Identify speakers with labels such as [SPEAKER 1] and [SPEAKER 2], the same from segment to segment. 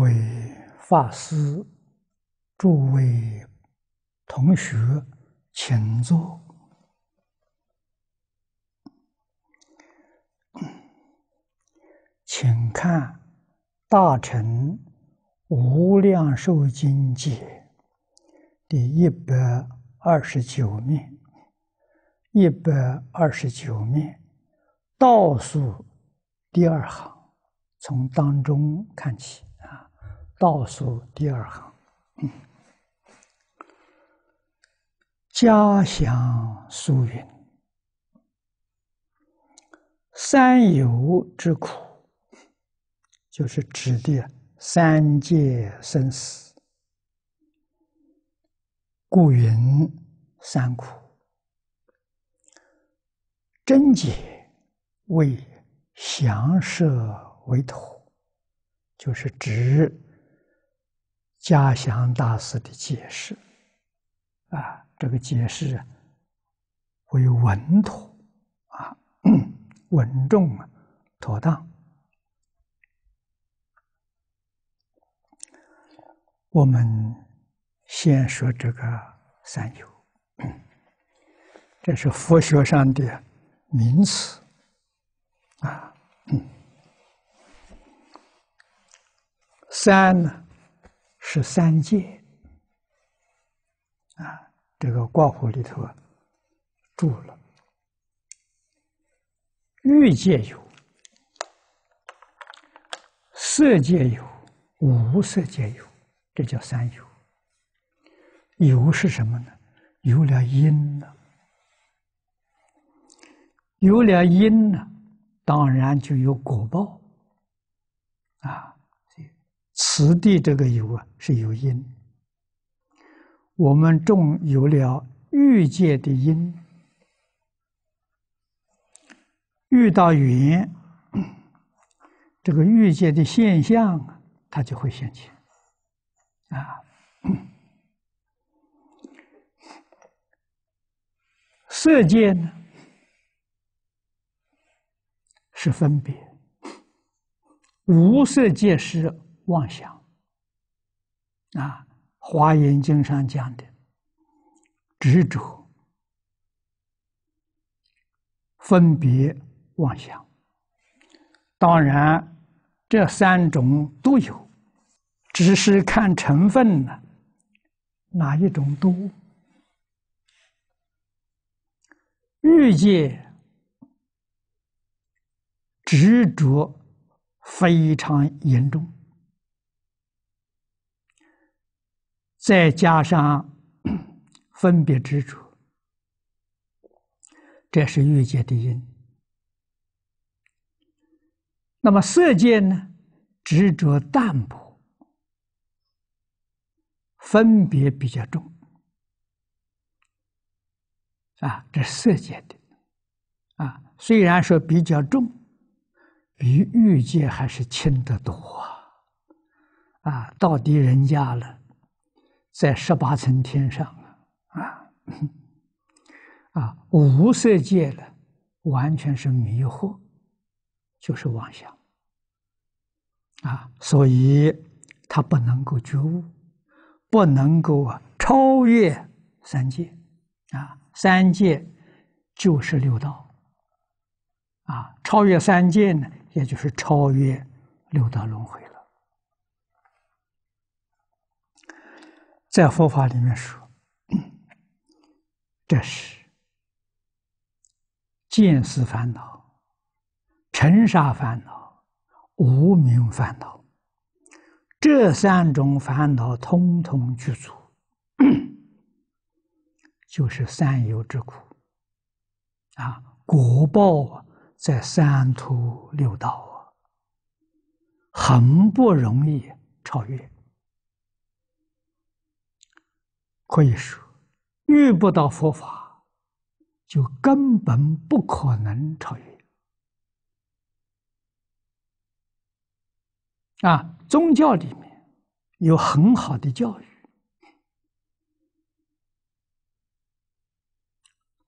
[SPEAKER 1] 为法师、诸位同学，请坐。请看《大乘无量寿经》解，第一百二十九面，一百二十九面倒数第二行，从当中看起。倒数第二行，家乡疏云，三有之苦，就是指的三界生死，故云三苦。真解为祥舍为土，就是指。家乡大师的解释，啊，这个解释为稳妥啊，稳重啊，妥当。我们先说这个三有，这是佛学上的名词啊，三呢。是三界啊，这个卦火里头住了，欲界有，色界有，无色界有，这叫三有。有是什么呢？有了因了，有了因了，当然就有果报啊。此地这个有啊是有因，我们种有了欲界的因，遇到缘，这个欲界的现象它就会现起。啊，色界呢是分别，无色界是妄想，啊，《华严经》上讲的执着、分别、妄想，当然这三种都有，只是看成分呢，哪一种多？欲界执着非常严重。再加上 分别执着，这是欲界的因。那么色界呢？执着淡薄，分别比较重啊。这色界的啊。虽然说比较重，比欲界还是轻得多啊。啊，到底人家了。在十八层天上，啊啊，无色界呢，完全是迷惑，就是妄想，啊，所以他不能够觉悟，不能够啊超越三界，啊，三界就是六道，啊，超越三界呢，也就是超越六道轮回。在佛法里面说，这是见思烦恼、尘沙烦恼、无名烦恼，这三种烦恼通通具足，就是三有之苦啊！果报在三途六道啊，很不容易超越。可以说，遇不到佛法，就根本不可能超越。啊，宗教里面有很好的教育，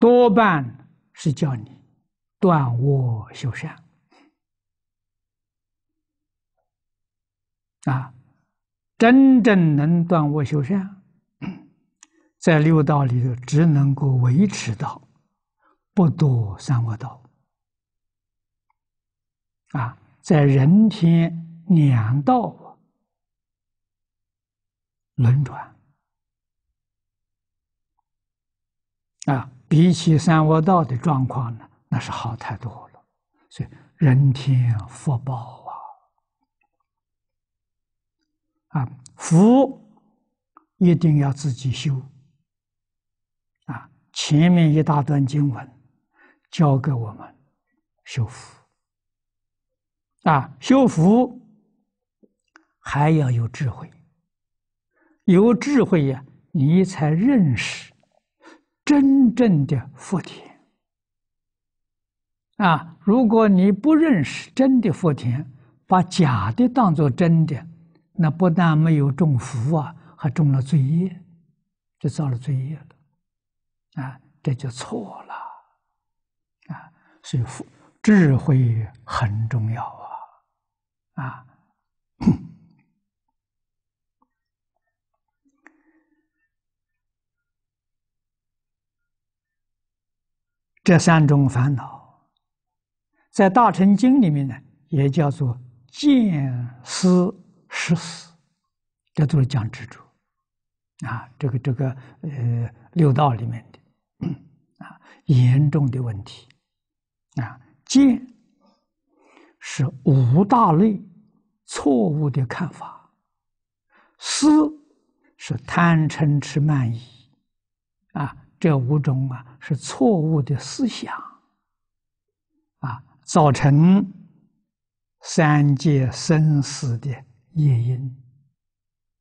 [SPEAKER 1] 多半是叫你断恶修善。啊，真正能断恶修善。在六道里头，只能够维持到，不堕三恶道，啊，在人天两道轮转，啊，比起三恶道的状况呢，那是好太多了。所以，人天福报啊，啊，福一定要自己修。前面一大段经文，教给我们修福啊，修福还要有智慧，有智慧呀，你才认识真正的福田啊。如果你不认识真的福田，把假的当作真的，那不但没有种福啊，还种了罪业，就造了罪业了。啊，这就错了，啊，所以智慧很重要啊，啊，这三种烦恼，在《大乘经》里面呢，也叫做见思识思，这都是讲执着，啊，这个这个呃，六道里面的。嗯，啊，严重的问题，啊，见是五大类错误的看法，思是贪嗔痴慢疑，啊，这五种啊是错误的思想，啊，造成三界生死的业因，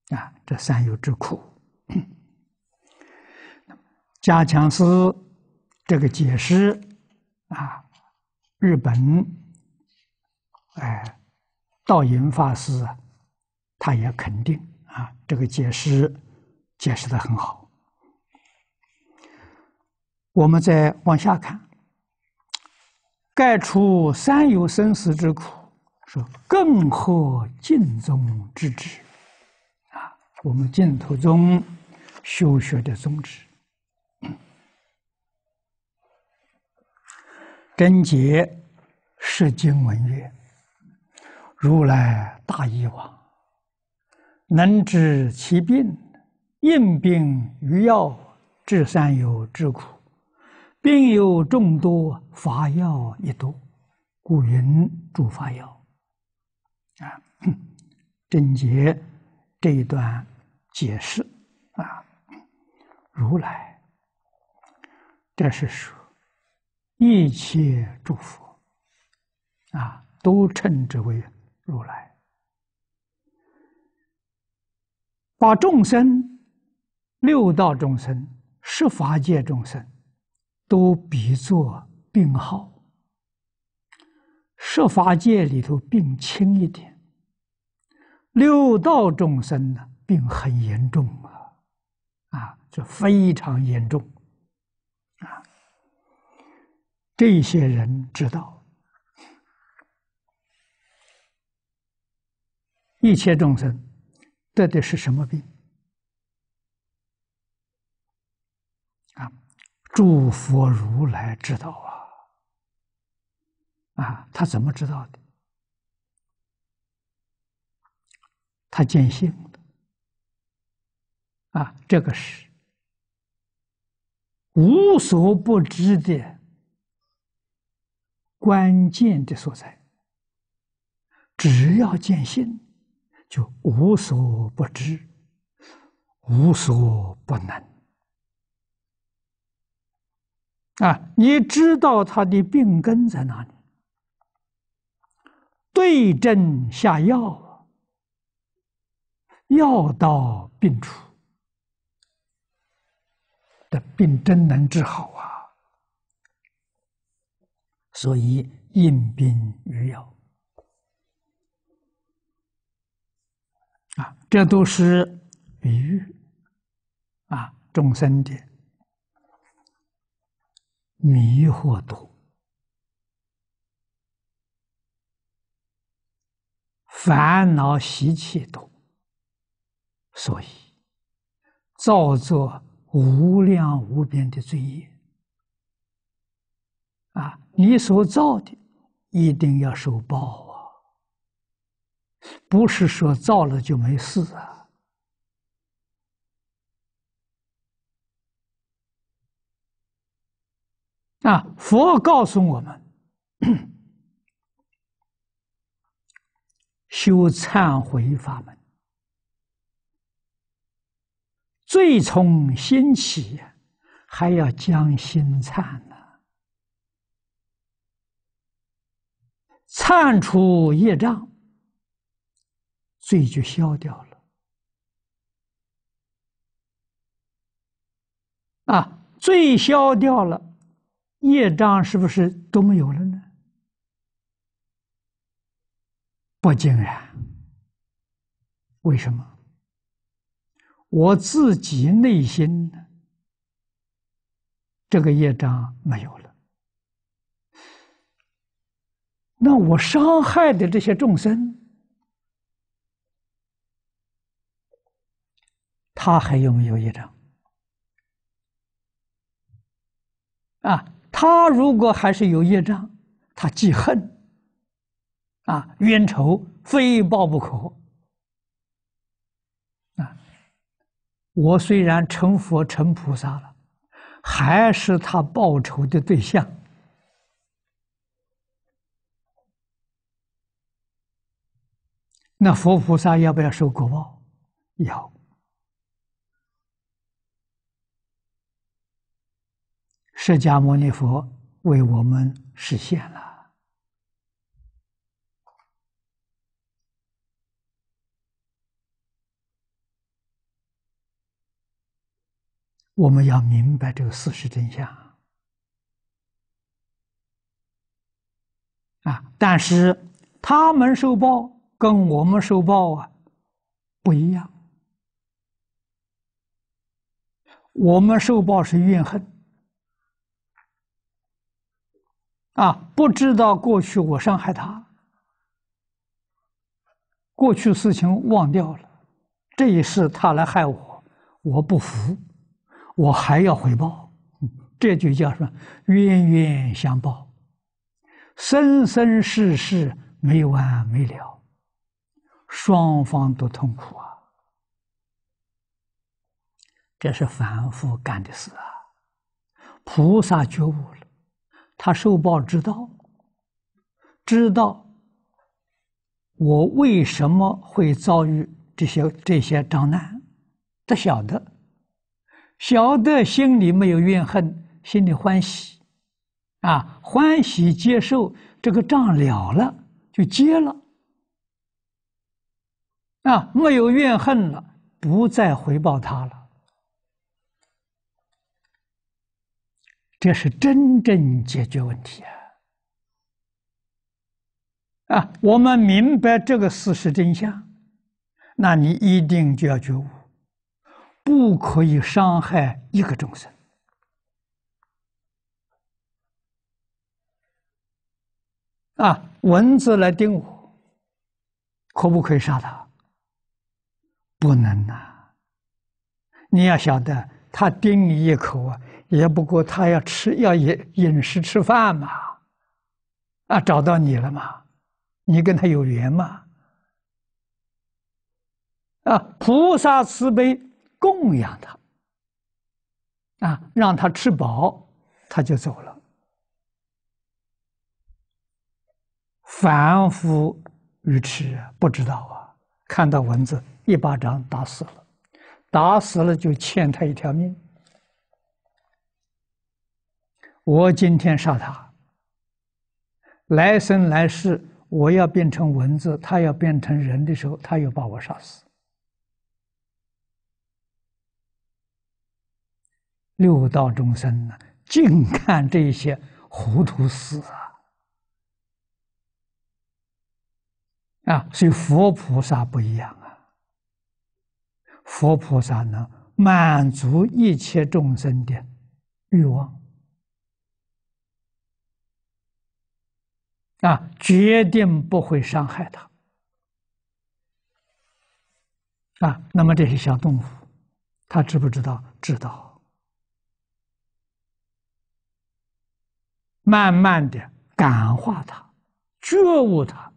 [SPEAKER 1] 啊，这三有之苦。加强师这个解释啊，日本哎道云法师他也肯定啊，这个解释解释的很好。我们再往下看，盖除三有生死之苦，说更合尽宗之旨啊，我们净土宗修学的宗旨。贞洁是经文曰：“如来大医王，能治其病，因病与药治三有之苦。病有众多，法药亦多，故云主法药。”啊，贞洁这一段解释啊，如来，这是说。一切诸佛，啊，都称之为如来。把众生、六道众生、设法界众生，都比作病号。设法界里头病轻一点，六道众生呢病很严重啊，啊，这非常严重。这些人知道，一切众生得的是什么病？啊，诸佛如来知道啊！啊，他怎么知道的？他见性的啊，这个是无所不知的。关键的所在，只要见性，就无所不知，无所不能啊！你知道他的病根在哪里，对症下药，药到病除，这病真能治好啊！所以应病于药啊，这都是比喻啊，众生的迷惑多，烦恼习气多，所以造作无量无边的罪业啊。你所造的，一定要受报啊！不是说造了就没事啊！啊，佛告诉我们，修忏悔法门，罪从心起，还要将心忏。忏除业障，罪就消掉了。啊，罪消掉了，业障是不是都没有了呢？不竟然，为什么？我自己内心，的这个业障没有了。那我伤害的这些众生，他还有没有业障？啊，他如果还是有业障，他记恨，啊，冤仇非报不可。啊，我虽然成佛成菩萨了，还是他报仇的对象。那佛菩萨要不要受果报？要。释迦牟尼佛为我们实现了。我们要明白这个事实真相啊！但是他们受报。跟我们受报啊不一样，我们受报是怨恨啊，不知道过去我伤害他，过去事情忘掉了，这一世他来害我，我不服，我还要回报，这就叫什么冤冤相报，生生世世没完没了。双方都痛苦啊，这是反复干的事啊。菩萨觉悟了，他受报知道，知道我为什么会遭遇这些这些障难，他晓得，晓得心里没有怨恨，心里欢喜，啊，欢喜接受这个账了了就结了。啊，没有怨恨了，不再回报他了，这是真正解决问题啊！啊，我们明白这个事实真相，那你一定就要觉悟，不可以伤害一个众生。啊，蚊子来叮我，可不可以杀它？不能呐！你要晓得，他叮你一口啊，也不过他要吃，要饮饮食吃饭嘛，啊，找到你了嘛，你跟他有缘嘛，啊，菩萨慈悲供养他，啊，让他吃饱，他就走了。凡夫愚痴不知道啊，看到蚊子。一巴掌打死了，打死了就欠他一条命。我今天杀他，来生来世我要变成蚊子，他要变成人的时候，他又把我杀死。六道众生呢，尽看这些糊涂事啊！啊，所以佛菩萨不一样。佛菩萨能满足一切众生的欲望啊，决定不会伤害他啊。那么这些小动物，他知不知道？知道，慢慢的感化他，觉悟他。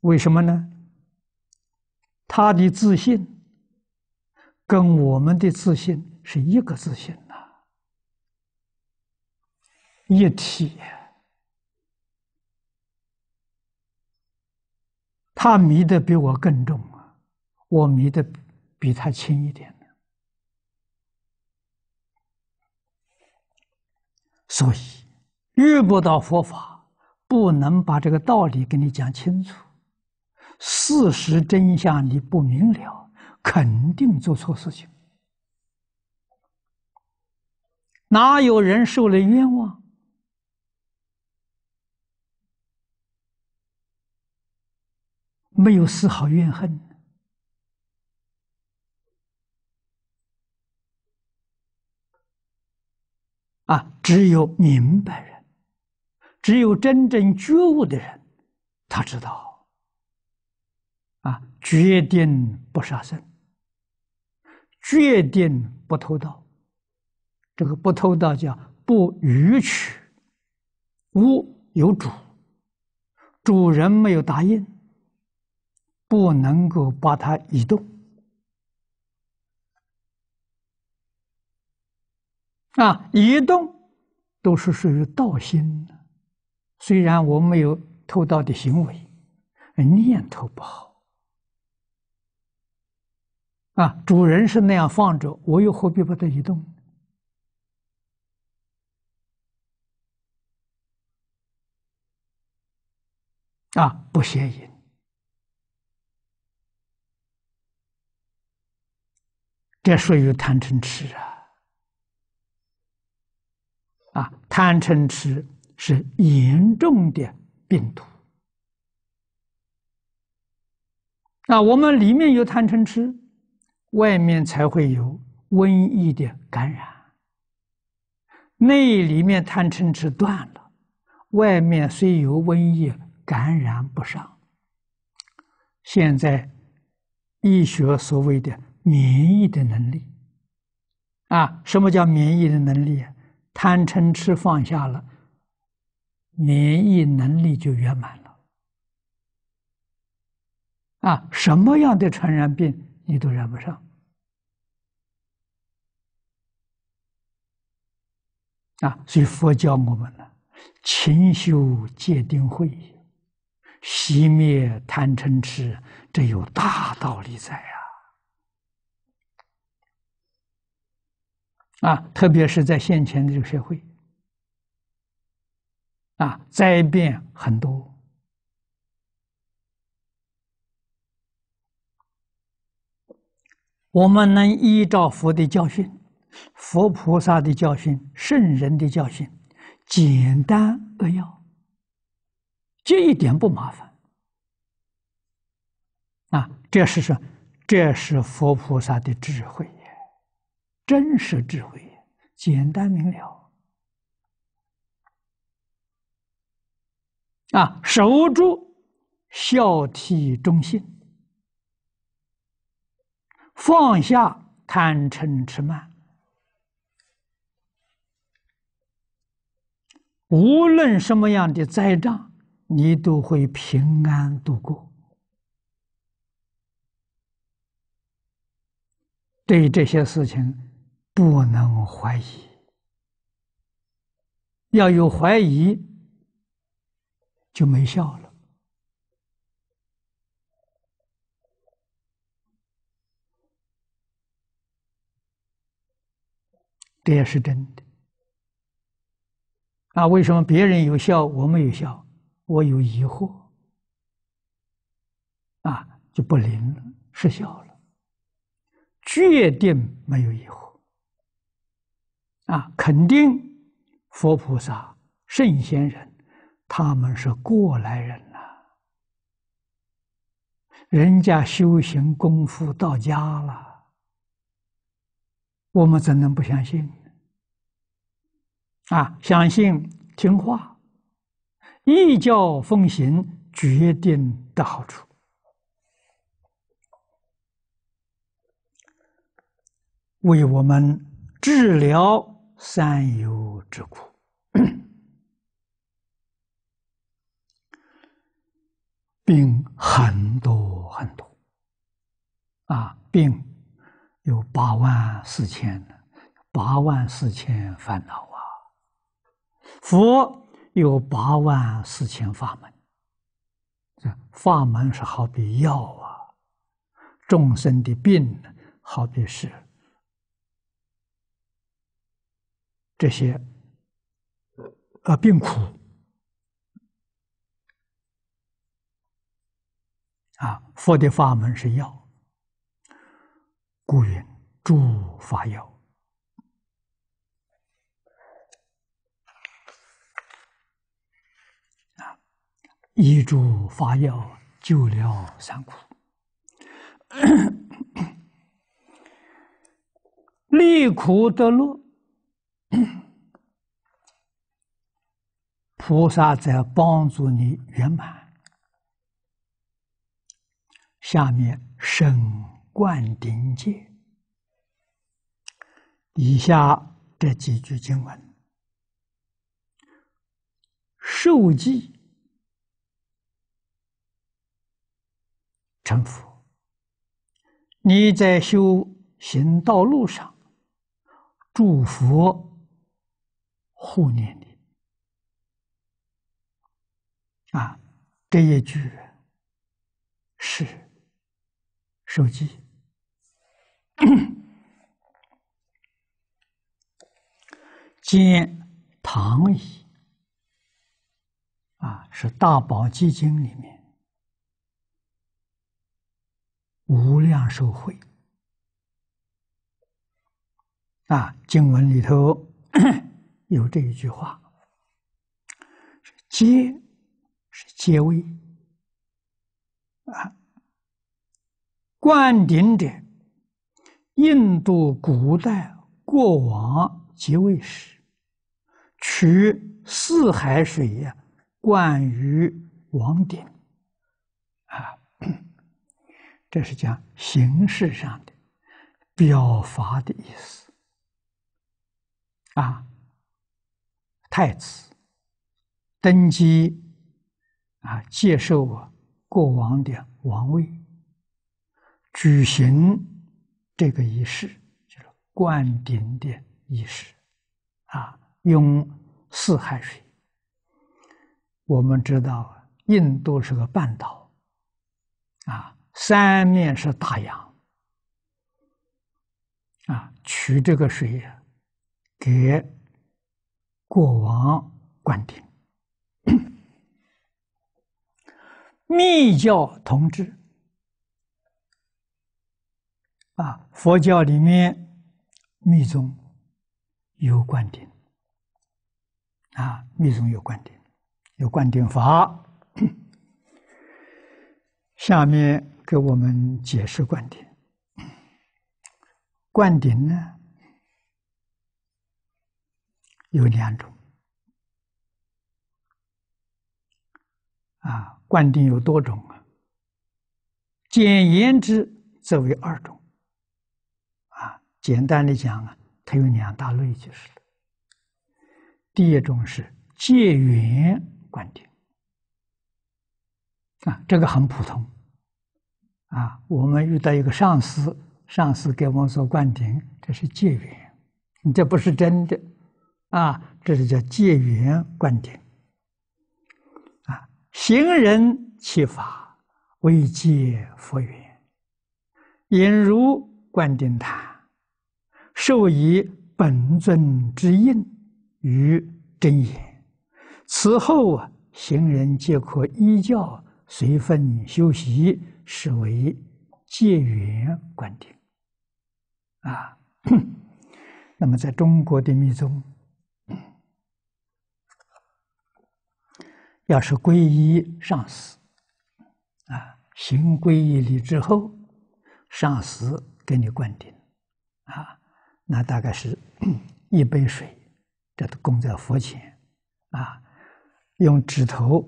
[SPEAKER 1] 为什么呢？他的自信跟我们的自信是一个自信呐，一体。他迷的比我更重啊，我迷的比他轻一点。所以遇不到佛法，不能把这个道理给你讲清楚。事实真相你不明了，肯定做错事情。哪有人受了冤枉，没有丝毫怨恨啊，只有明白人，只有真正觉悟的人，他知道。啊，决定不杀生，决定不偷盗。这个不偷盗叫不逾取，屋有主，主人没有答应，不能够把它移动。啊，移动都是属于道心虽然我没有偷盗的行为，念头不好。啊，主人是那样放着，我又何必把它移动？啊，不谐音，这属于贪嗔痴啊！啊，贪嗔痴是严重的病毒。那我们里面有贪嗔痴。外面才会有瘟疫的感染，内里面贪嗔痴断了，外面虽有瘟疫感染不上。现在医学所谓的免疫的能力，啊，什么叫免疫的能力？贪嗔痴放下了，免疫能力就圆满了。啊，什么样的传染病？你都染不上啊！所以佛教我们呢，勤修戒定慧，熄灭贪嗔痴，这有大道理在啊！啊，特别是在现前的这个社会啊，灾变很多。我们能依照佛的教训、佛菩萨的教训、圣人的教训，简单扼要，这一点不麻烦。啊，这是说，这是佛菩萨的智慧真实智慧，简单明了。啊，守住孝悌忠信。放下贪嗔痴慢，无论什么样的灾障，你都会平安度过。对这些事情不能怀疑，要有怀疑就没效了。这也是真的。啊，为什么别人有效，我没有效？我有疑惑，啊，就不灵了，失效了。决定没有疑惑，啊，肯定佛菩萨、圣贤人，他们是过来人了，人家修行功夫到家了。我们怎能不相信？啊，相信听话，一教奉行决定的好处，为我们治疗三忧之苦，病很多很多，啊，病。有八万四千，八万四千烦恼啊！佛有八万四千法门，这法门是好比药啊，众生的病好比是这些，呃，病苦啊，佛的法门是药。故云助法药啊，一诸法药救了三苦，离苦得乐，菩萨在帮助你圆满。下面生。灌顶戒，以下这几句经文：受记，成佛。你在修行道路上，祝福护念你。啊，这一句是受记。见唐矣啊，是《大宝基经》里面无量寿会啊，经文里头 有这一句话：“是皆是皆为啊，灌顶者。”印度古代国王即位时，取四海水呀，灌于王鼎，啊，这是讲形式上的表法的意思。啊，太子登基啊，接受国王的王位，举行。这个仪式，就是灌顶的仪式，啊，用四海水。我们知道，印度是个半岛，啊，三面是大洋，啊，取这个水给国王灌顶。密教同志。啊，佛教里面密宗有观顶，啊，密宗有观顶，有观顶法。下面给我们解释观顶。观顶呢有两种，啊，观顶有多种啊。简言之，则为二种。简单的讲啊，它有两大类就是了。第一种是借缘观点啊，这个很普通啊。我们遇到一个上司，上司给我们做灌顶，这是借缘，你这不是真的啊，这是叫借缘观点啊。行人其法未借佛缘，引入灌顶坛。授以本尊之印于真言，此后啊，行人皆可依教随分修习，是为戒云观点。啊。那么，在中国的密宗，要是皈依上师啊，行皈依礼之后，上师给你灌顶啊。那大概是一杯水，这都供在佛前啊，用指头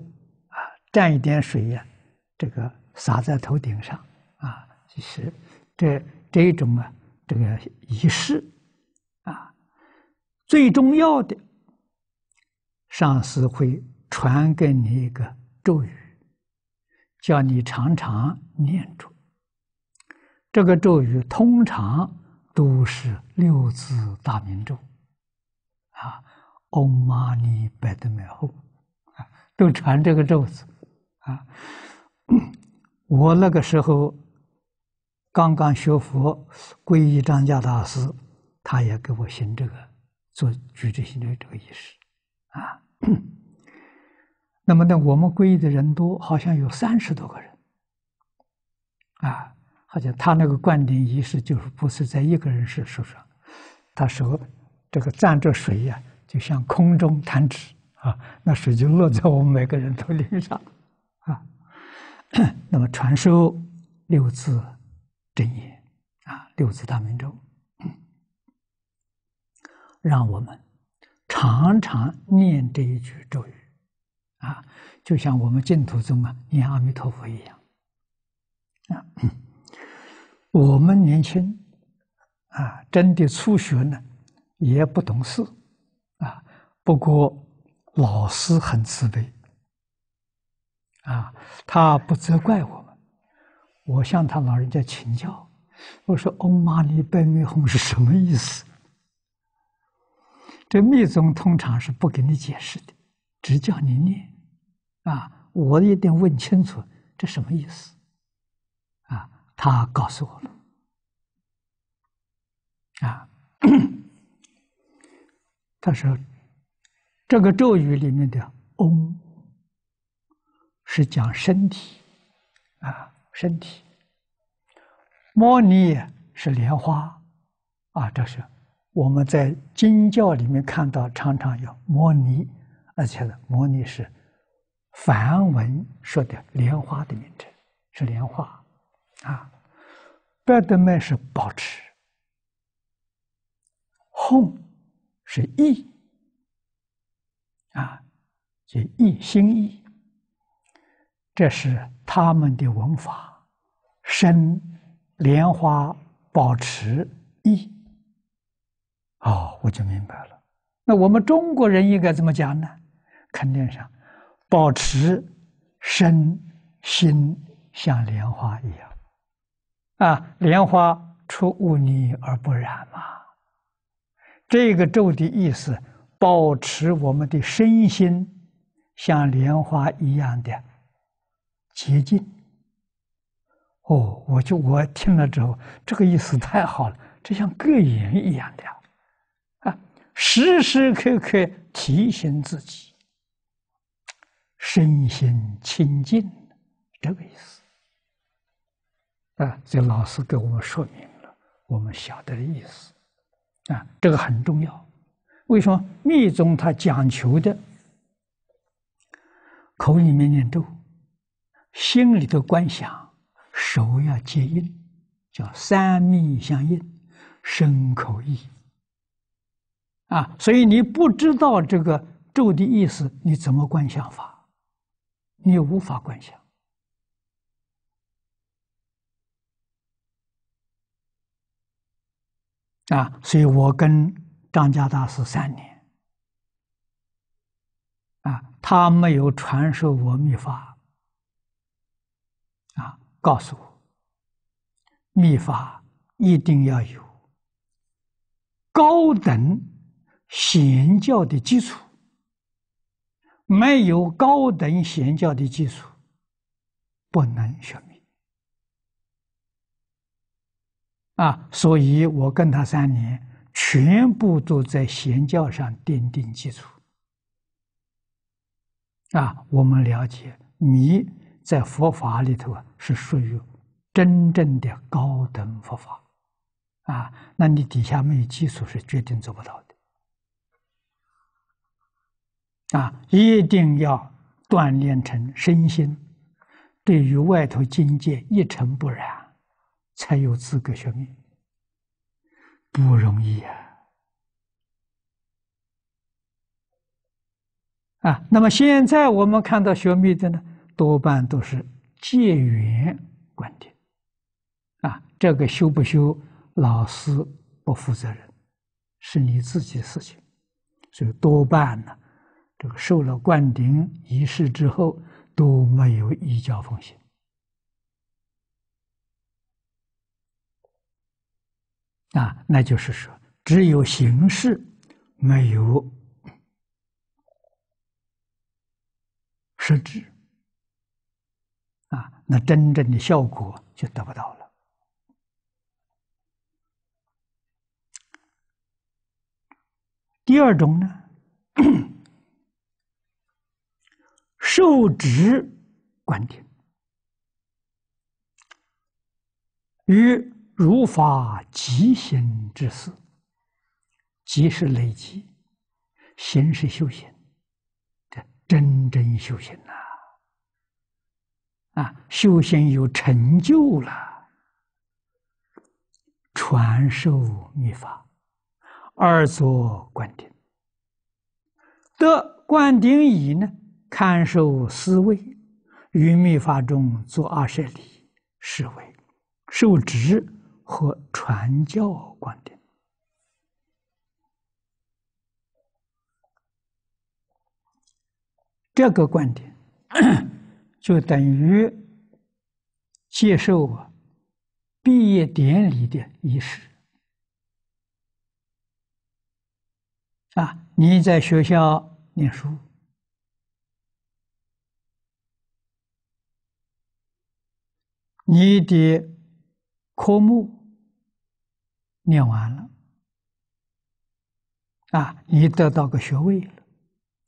[SPEAKER 1] 啊蘸一点水呀，这个洒在头顶上啊，就是这这一种啊，这个仪式啊，最重要的，上司会传给你一个咒语，叫你常常念住。这个咒语通常。都是六字大明咒，啊，唵 n 呢叭咪吽，啊，都传这个咒子，啊，我那个时候刚刚学佛，皈依张家大师，他也给我行这个做举决行的这个仪式，啊，那么呢，我们皈依的人多，好像有三十多个人，啊。好像他那个灌顶仪式就是不是在一个人手上，他手这个蘸着水呀，就向空中弹指啊，那水就落在我们每个人头脸上，啊，那么传授六字真言啊，六字大明咒，让我们常常念这一句咒语，啊，就像我们净土宗啊念阿弥陀佛一样，啊。我们年轻啊，真的初学呢，也不懂事啊。不过老师很慈悲啊，他不责怪我们。我向他老人家请教，我说“欧玛尼贝美红是什么意思？这密宗通常是不给你解释的，只叫你念啊。我一定问清楚这什么意思。他告诉我了，啊，他说，这个咒语里面的“嗡”是讲身体，啊，身体。摩尼是莲花，啊，这是我们在经教里面看到，常常有摩尼，而且摩尼是梵文说的莲花的名称，是莲花。啊，man 是保持，e 是意啊，就意心意，这是他们的文法，身莲花保持意，啊，我就明白了。那我们中国人应该怎么讲呢？肯定上保持身心像莲花一样。啊，莲花出污泥而不染嘛。这个咒的意思，保持我们的身心像莲花一样的洁净。哦，我就我听了之后，这个意思太好了，就像个人一样的啊，时时刻刻提醒自己，身心清净，这个意思。啊，这老师给我们说明了，我们晓得的意思啊，这个很重要。为什么密宗它讲求的口里面念咒，心里头观想，手要结印，叫三密相应，身口意啊。所以你不知道这个咒的意思，你怎么观想法？你无法观想。啊，所以我跟张家大师三年，啊，他没有传授我秘法，啊，告诉我，秘法一定要有高等显教的基础，没有高等显教的基础，不能学。啊，所以我跟他三年，全部都在贤教上奠定基础。啊，我们了解，你在佛法里头啊，是属于真正的高等佛法，啊，那你底下没有基础，是绝对做不到的。啊，一定要锻炼成身心，对于外头境界一尘不染。才有资格学密，不容易呀！啊，那么现在我们看到学密的呢，多半都是借缘观点啊，这个修不修，老师不负责任，是你自己的事情，所以多半呢，这个受了灌顶仪式之后，都没有依教奉行。啊，那就是说，只有形式，没有实质，啊，那真正的效果就得不到了。第二种呢，受制观点与。如法极行之士，即是累积，行是修行，这真正修行呐！啊，修行有成就了，传授秘法，而作观顶。得观顶已呢，看守思维，于秘法中做二十里视为受职。和传教观点，这个观点就等于接受我毕业典礼的仪式啊！你在学校念书，你的科目。念完了，啊，你得到个学位了，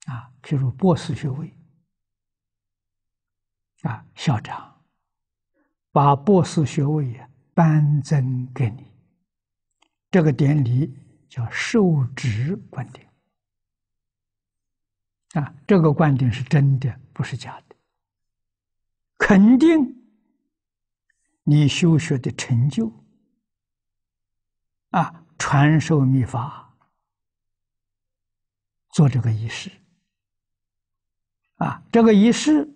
[SPEAKER 1] 啊，譬如博士学位，啊，校长把博士学位颁赠给你，这个典礼叫授职观点，啊，这个观点是真的，不是假的，肯定你修学的成就。啊，传授秘法，做这个仪式。啊，这个仪式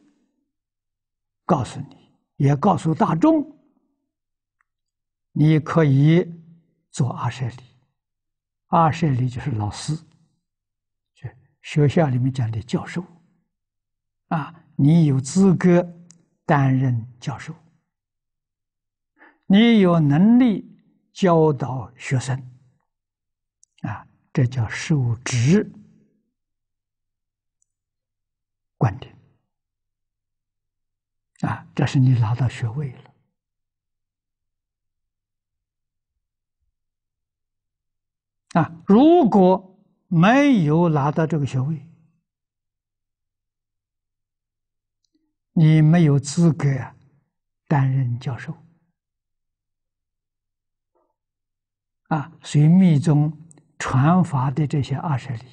[SPEAKER 1] 告诉你，也告诉大众，你可以做阿舍里，阿舍里就是老师，学学校里面讲的教授。啊，你有资格担任教授，你有能力。教导学生啊，这叫受职观点啊，这是你拿到学位了啊。如果没有拿到这个学位，你没有资格担任教授。啊，随密宗传法的这些阿舍利，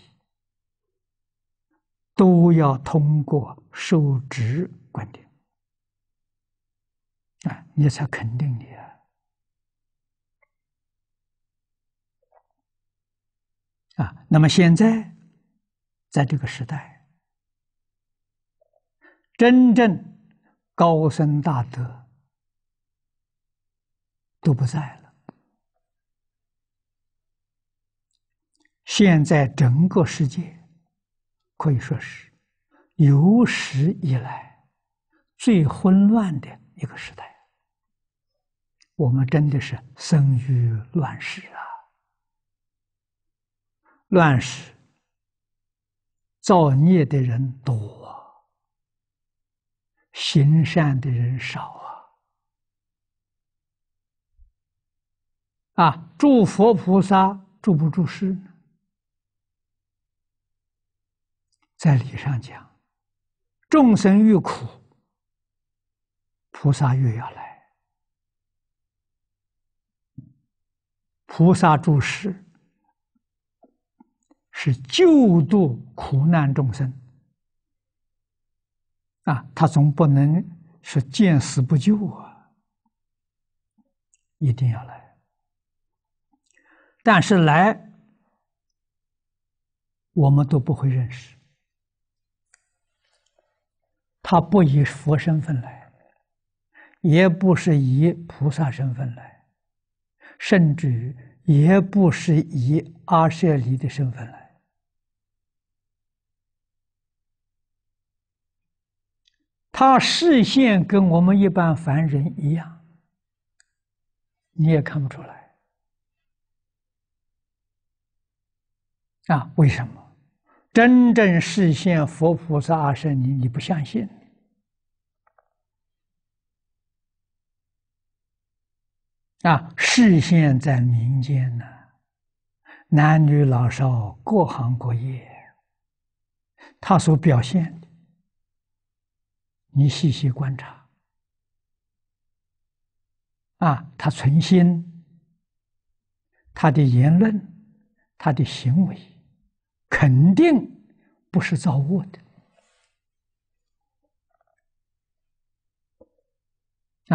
[SPEAKER 1] 都要通过受持观点，啊，你才肯定你啊。啊，那么现在在这个时代，真正高僧大德都不在了。现在整个世界可以说是有史以来最混乱的一个时代，我们真的是生于乱世啊！乱世造孽的人多行善的人少啊！啊，诸佛菩萨诸不助世？在理上讲，众生欲苦，菩萨越要来。菩萨住世是救度苦难众生啊，他总不能是见死不救啊，一定要来。但是来，我们都不会认识。他不以佛身份来，也不是以菩萨身份来，甚至也不是以阿舍离的身份来。他视线跟我们一般凡人一样，你也看不出来。啊，为什么？真正视线佛菩萨阿舍离，你不相信。啊，视线在民间呢，男女老少，各行各业，他所表现的，你细细观察，啊，他存心，他的言论，他的行为，肯定不是造物的。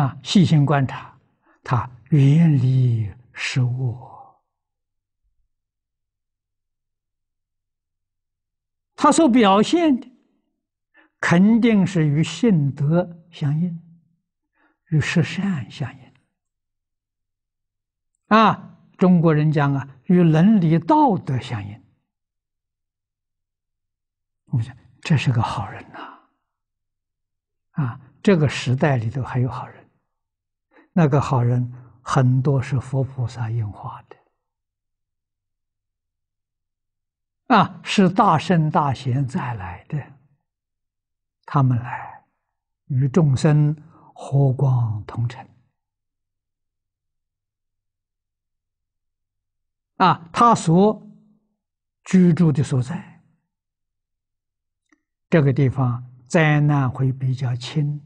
[SPEAKER 1] 啊，细心观察他。远离实我，他所表现的肯定是与信德相应，与实善相应。啊，中国人讲啊，与伦理道德相应。我想，这是个好人呐，啊，这个时代里头还有好人，那个好人。很多是佛菩萨应化的，啊，是大圣大贤再来的，他们来与众生和光同尘。啊，他所居住的所在，这个地方灾难会比较轻。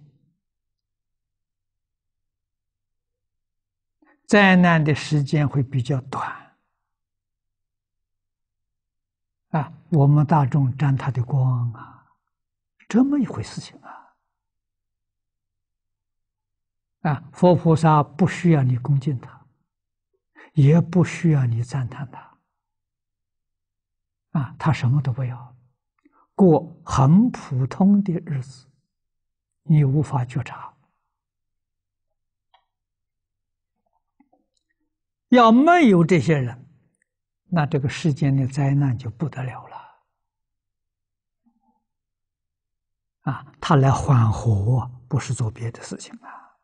[SPEAKER 1] 灾难的时间会比较短，啊，我们大众沾他的光啊，这么一回事情啊，啊，佛菩萨不需要你恭敬他，也不需要你赞叹他，啊，他什么都不要，过很普通的日子，你无法觉察。要没有这些人，那这个世间的灾难就不得了了。啊，他来缓和，不是做别的事情啊。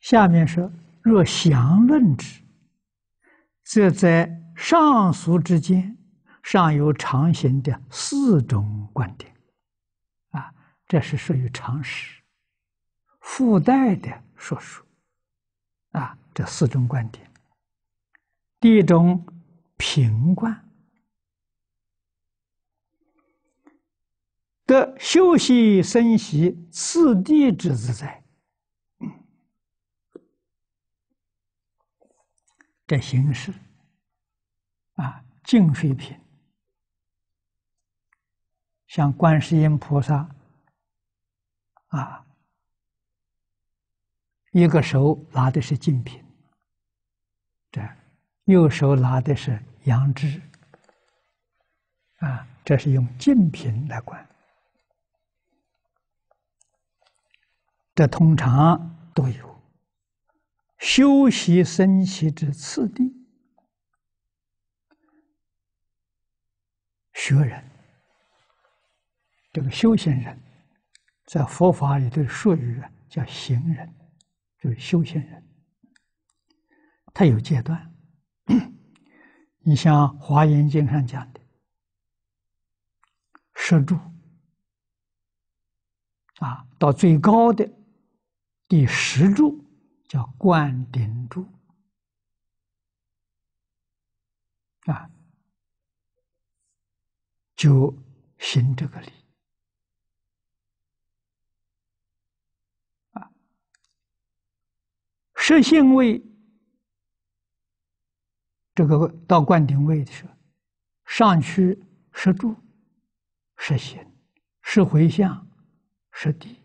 [SPEAKER 1] 下面是若详论之，则在上俗之间，尚有常行的四种观点。啊，这是属于常识。附带的说说，啊，这四种观点。第一种平观，的休息生息次第之自在的形式，啊，净水平，像观世音菩萨，啊。一个手拿的是净瓶，这右手拿的是杨枝，啊，这是用净瓶来管。这通常都有。修习生起之次第，学人，这个修行人，在佛法里的术语啊，叫行人。是修行人，他有阶段。你像《华严经》上讲的，十住啊，到最高的第十住叫灌顶住啊，就行这个理。摄性位，这个到灌顶位的时候，上去摄住、摄行、摄回向、摄地，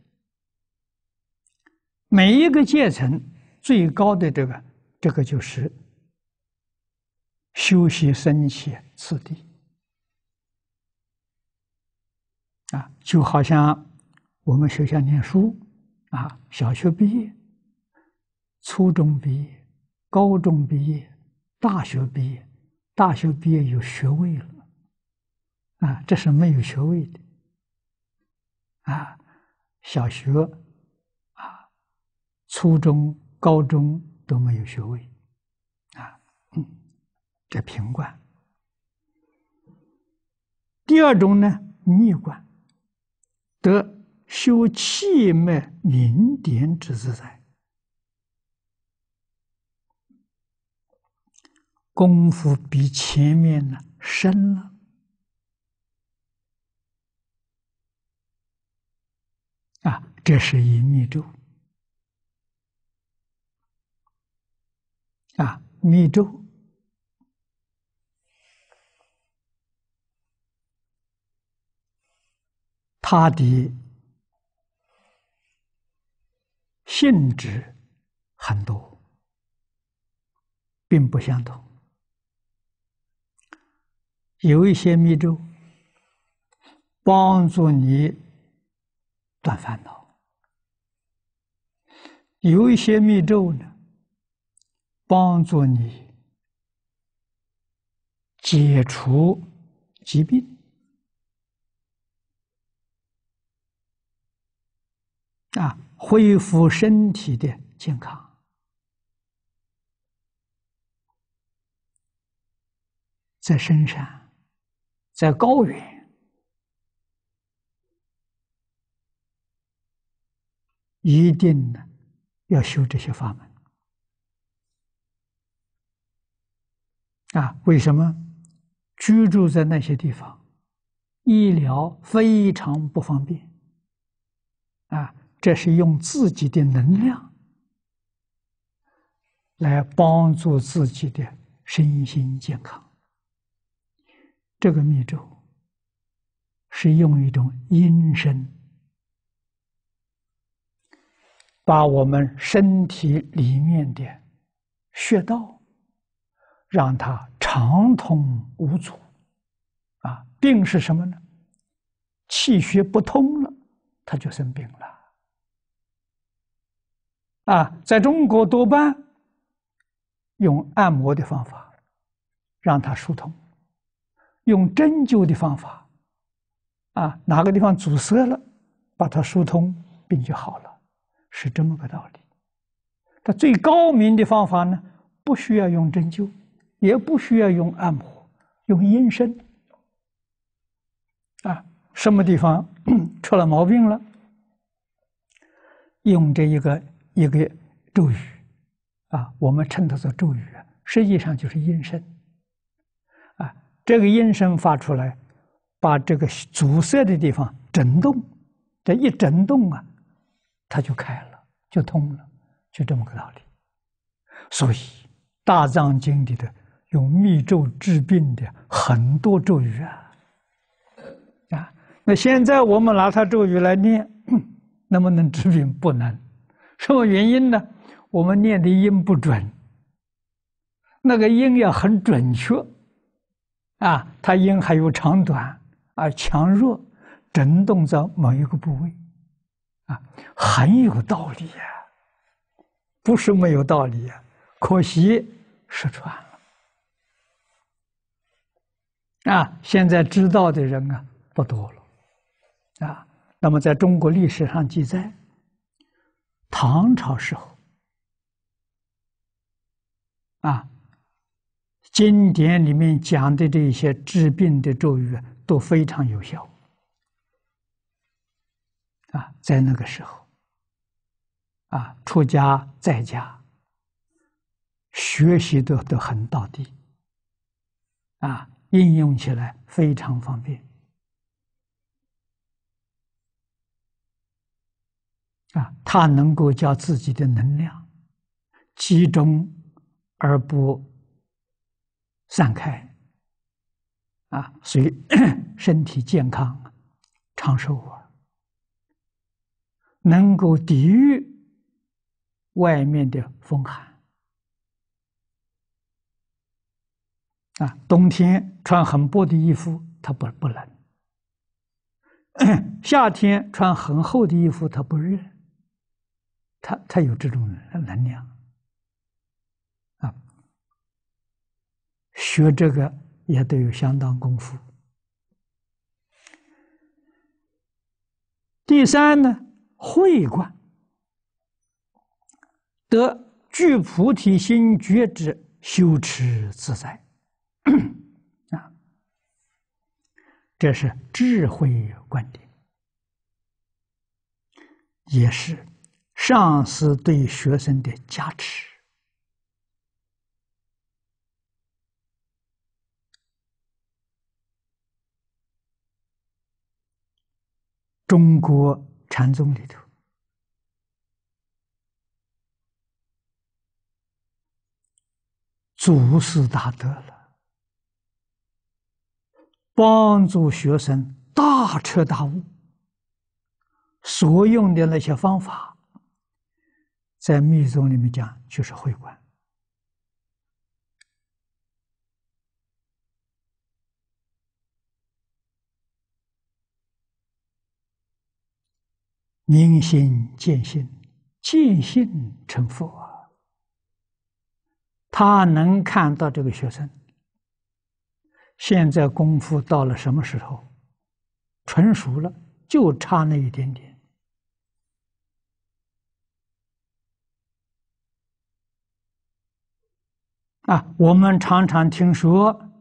[SPEAKER 1] 每一个阶层最高的这个，这个就是修习生起次第啊，就好像我们学校念书啊，小学毕业。初中毕业，高中毕业，大学毕业，大学毕业有学位了，啊，这是没有学位的，啊，小学，啊，初中、高中都没有学位，啊，嗯，这平冠。第二种呢，逆冠，得修气脉明点之自在。功夫比前面呢深了啊！这是一密咒啊，密咒它的性质很多，并不相同。有一些密咒帮助你断烦恼；有一些密咒呢，帮助你解除疾病啊，恢复身体的健康，在身上。在高原，一定呢要修这些法门啊！为什么？居住在那些地方，医疗非常不方便啊！这是用自己的能量来帮助自己的身心健康。这个密咒是用一种阴身，把我们身体里面的穴道，让它畅通无阻。啊，病是什么呢？气血不通了，它就生病了。啊，在中国多半用按摩的方法，让它疏通。用针灸的方法，啊，哪个地方阻塞了，把它疏通，病就好了，是这么个道理。它最高明的方法呢，不需要用针灸，也不需要用按摩，用阴身。啊，什么地方 出了毛病了，用这一个一个咒语，啊，我们称它做咒语，实际上就是阴身。这个音声发出来，把这个阻塞的地方震动，这一震动啊，它就开了，就通了，就这么个道理。所以，《大藏经》里的用密咒治病的很多咒语啊，啊，那现在我们拿它咒语来念，能 不能治病？不能。什么原因呢？我们念的音不准，那个音要很准确。啊，它因还有长短，啊，强弱，震动在某一个部位，啊，很有道理呀，不是没有道理呀，可惜失传了，啊，现在知道的人啊不多了，啊，那么在中国历史上记载，唐朝时候，啊。经典里面讲的这些治病的咒语都非常有效啊，在那个时候，啊，出家在家学习的都很到底，啊，应用起来非常方便啊，他能够将自己的能量集中而不。散开，啊，所以 身体健康、长寿啊，能够抵御外面的风寒啊。冬天穿很薄的衣服，它不不冷；夏天穿很厚的衣服，它不热。它它有这种能量。学这个也得有相当功夫。第三呢，慧观得具菩提心觉知，修持自在。啊，这是智慧观点，也是上师对学生的加持。中国禅宗里头，祖师大德了，帮助学生大彻大悟所用的那些方法，在密宗里面讲就是会观。明心见性，见性成佛。他能看到这个学生现在功夫到了什么时候，成熟了，就差那一点点。啊，我们常常听说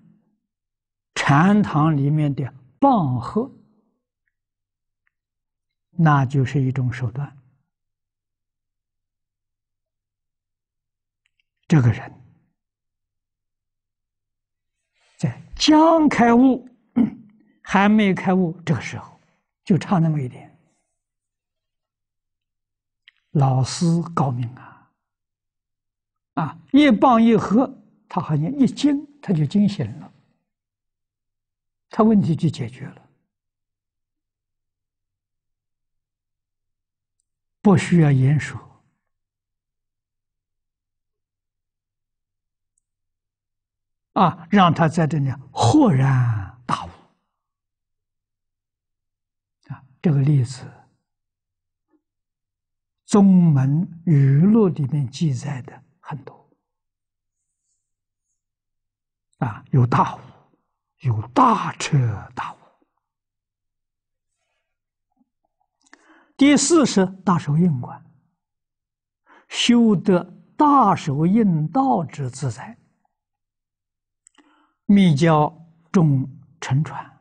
[SPEAKER 1] 禅堂里面的棒喝。那就是一种手段。这个人在将开悟，还没开悟这个时候，就差那么一点。老师高明啊，啊，一棒一喝，他好像一惊，他就惊醒了，他问题就解决了。不需要言说，啊，让他在这里豁然大悟，啊，这个例子，宗门语录里面记载的很多，啊，有大悟，有大彻大悟。第四是大手印观，修得大手印道之自在，密教中乘船，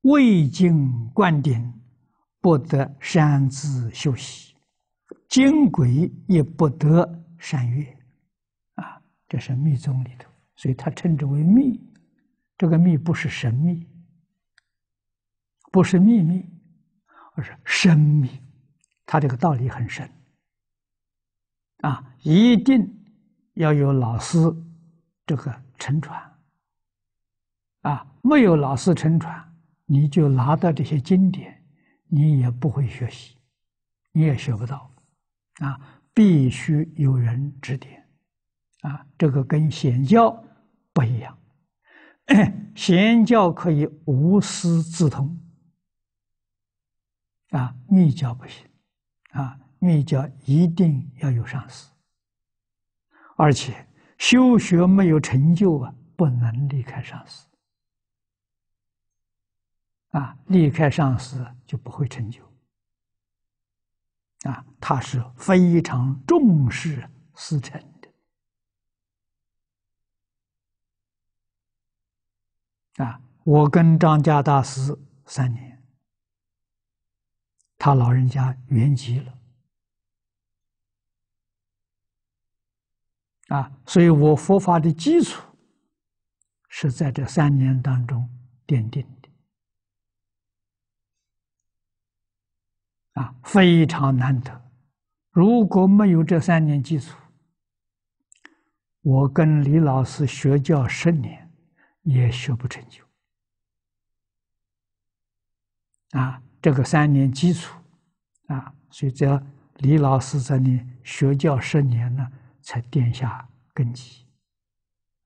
[SPEAKER 1] 未经灌顶不得擅自修习，惊鬼也不得善乐。啊，这是密宗里头，所以它称之为密，这个密不是神秘，不是秘密。而是生命，他这个道理很深啊！一定要有老师这个沉传啊，没有老师沉传，你就拿到这些经典，你也不会学习，你也学不到啊！必须有人指点啊，这个跟显教不一样，显教可以无师自通。啊，密教不行，啊，密教一定要有上司，而且修学没有成就啊，不能离开上司，啊，离开上司就不会成就，啊，他是非常重视师承的，啊，我跟张家大师三年。他老人家圆寂了啊，所以我佛法的基础是在这三年当中奠定的啊，非常难得。如果没有这三年基础，我跟李老师学教十年也学不成就啊。这个三年基础，啊，所以只要李老师在你，学教十年呢，才奠下根基，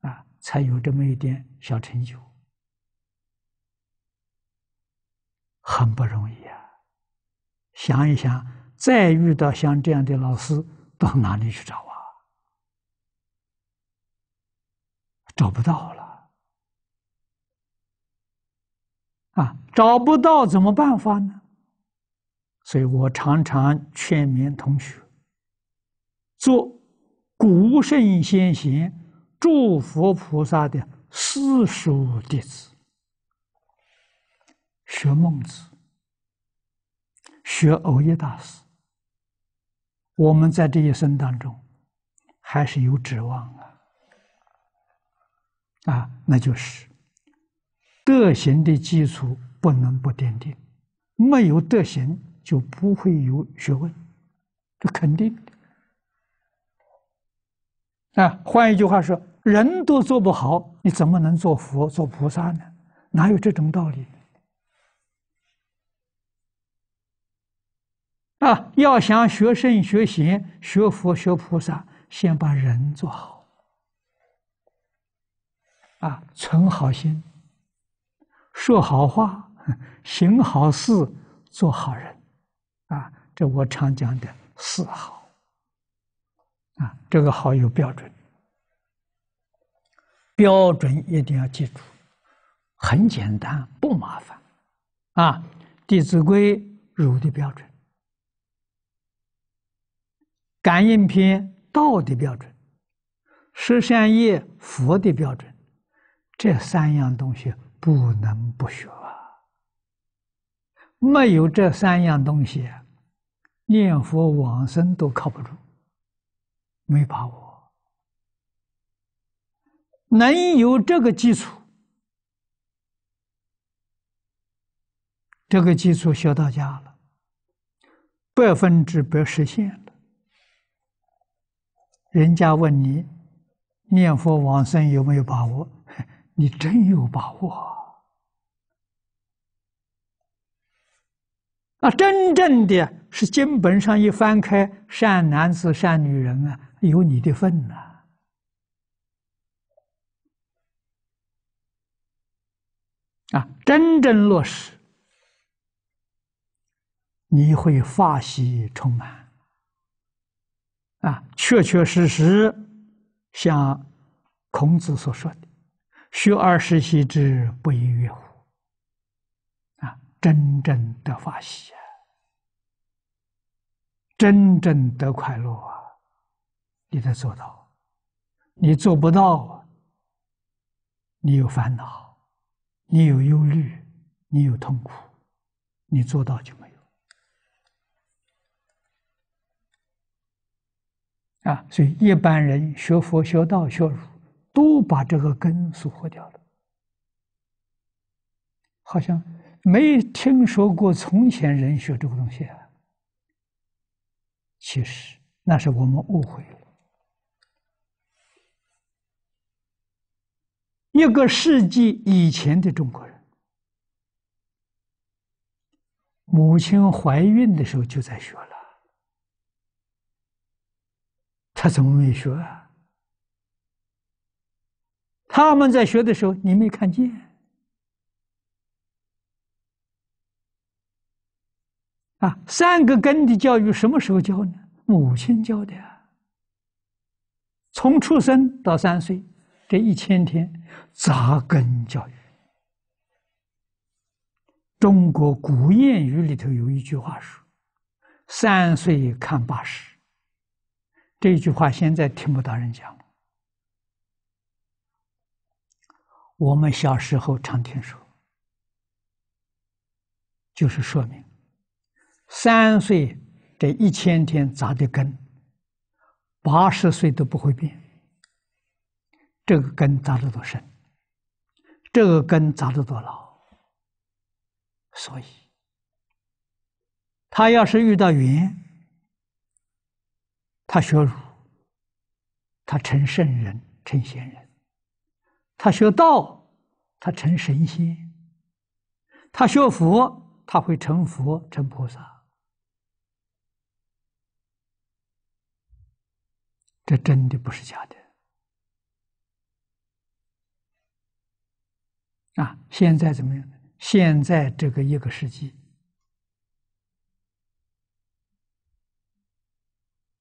[SPEAKER 1] 啊，才有这么一点小成就，很不容易啊！想一想，再遇到像这样的老师，到哪里去找啊？找不到了。啊，找不到怎么办法呢？所以我常常劝勉同学，做古圣先贤、诸佛菩萨的四塾弟子，学孟子，学欧耶大师。我们在这一生当中，还是有指望啊！啊，那就是。德行的基础不能不奠定，没有德行就不会有学问，这肯定。啊，换一句话说，人都做不好，你怎么能做佛、做菩萨呢？哪有这种道理？啊，要想学圣、学贤、学佛、学菩萨，先把人做好，啊，存好心。说好话，行好事，做好人，啊，这我常讲的四好，啊，这个好有标准，标准一定要记住，很简单，不麻烦，啊，《弟子规》儒的标准，《感应篇》道的标准，《十善业》佛的标准，这三样东西。不能不学啊！没有这三样东西，念佛往生都靠不住，没把握。能有这个基础，这个基础学到家了，百分之百实现了。人家问你念佛往生有没有把握？你真有把握！啊，真正的是经本上一翻开，善男子、善女人啊，有你的份呐！啊，真正落实，你会发喜充满。啊，确确实实，像孔子所说的。学而时习之，不亦说乎？啊，真正的法喜，真正得快乐啊！你得做到，你做不到，你有烦恼，你有忧虑，你有痛苦，你做到就没有。啊，所以一般人学佛、学道、学儒。都把这个根疏活掉了，好像没听说过从前人学这个东西啊。其实那是我们误会了。一个世纪以前的中国人，母亲怀孕的时候就在学了，他怎么没学啊？他们在学的时候，你没看见啊？三个根的教育什么时候教呢？母亲教的，从出生到三岁，这一千天扎根教育。中国古谚语里头有一句话说：“三岁看八十。”这句话现在听不到人讲。我们小时候常听说，就是说明，三岁这一千天扎的根，八十岁都不会变。这个根扎得多深，这个根扎得多牢。所以，他要是遇到缘，他学儒，他成圣人，成贤人。他学道，他成神仙；他学佛，他会成佛成菩萨。这真的不是假的啊！现在怎么样？现在这个一个世纪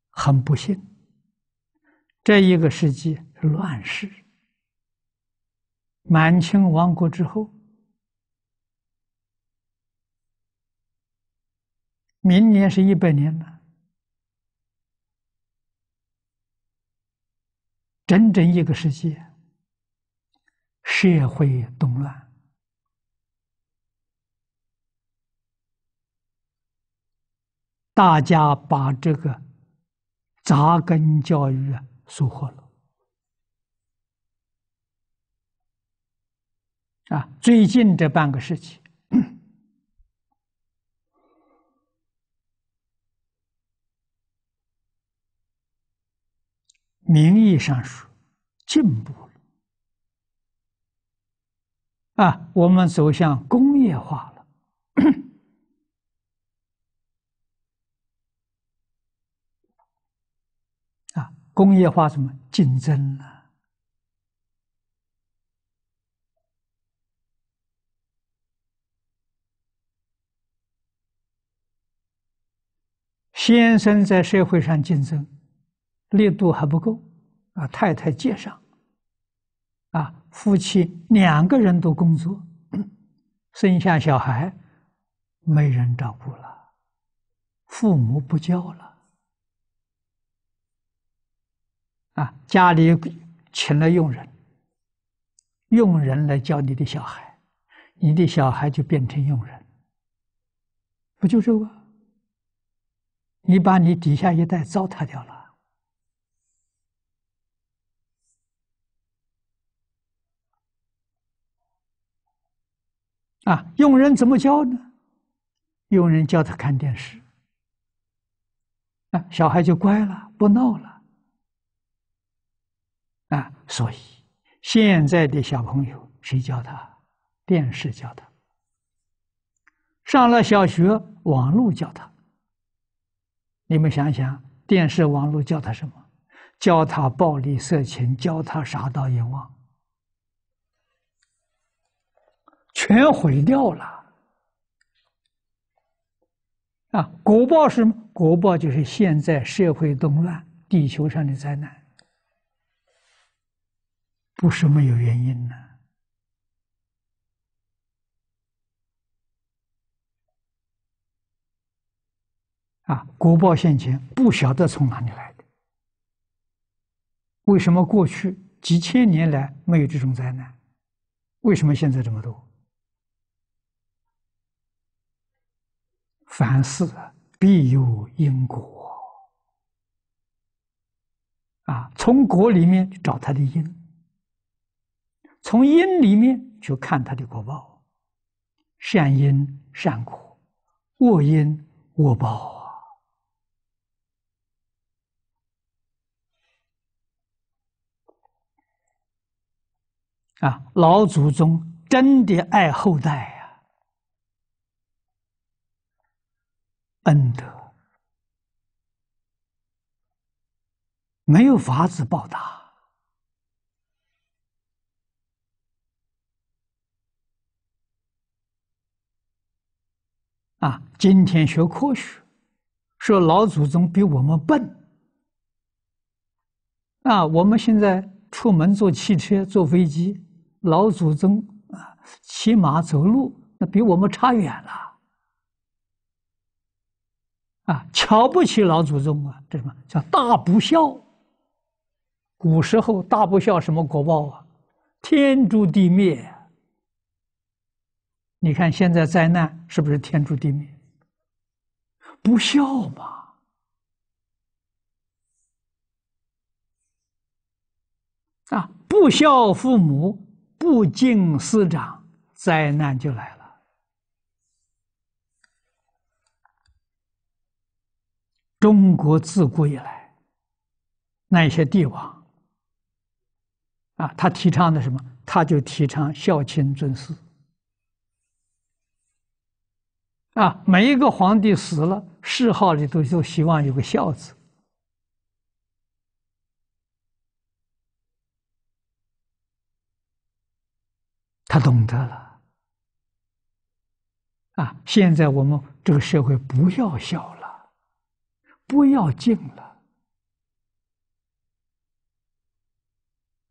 [SPEAKER 1] 很不幸，这一个世纪是乱世。满清亡国之后，明年是一百年了，整整一个世纪，社会动乱，大家把这个扎根教育啊收获了。啊，最近这半个世纪，名义上说进步了，啊，我们走向工业化了，啊，工业化什么，竞争了。先生在社会上竞争力度还不够啊！太太介绍啊，夫妻两个人都工作，生下小孩没人照顾了，父母不教了啊！家里请了佣人，佣人来教你的小孩，你的小孩就变成佣人，不就这吗？你把你底下一代糟蹋掉了啊！用人怎么教呢？用人教他看电视，啊，小孩就乖了，不闹了啊！所以现在的小朋友谁教他？电视教他，上了小学网络教他。你们想想，电视网络教他什么？教他暴力色情，教他杀盗淫妄，全毁掉了。啊，国报是吗？国报就是现在社会动乱、地球上的灾难，不是没有原因呢。啊，国报现前，不晓得从哪里来的。为什么过去几千年来没有这种灾难？为什么现在这么多？凡事必有因果。啊，从果里面找它的因，从因里面去看它的果报。善因善果，恶因恶报。啊，老祖宗真的爱后代呀，恩德没有法子报答啊！今天学科学，说老祖宗比我们笨啊！我们现在出门坐汽车，坐飞机。老祖宗啊，骑马走路，那比我们差远了啊！瞧不起老祖宗啊，这什么叫大不孝？古时候大不孝什么果报啊？天诛地灭！你看现在灾难是不是天诛地灭？不孝嘛！啊，不孝父母。不敬师长，灾难就来了。中国自古以来，那些帝王，啊，他提倡的什么？他就提倡孝亲尊师。啊，每一个皇帝死了，谥号里都都希望有个孝字。他懂得了，啊！现在我们这个社会不要小了，不要静了，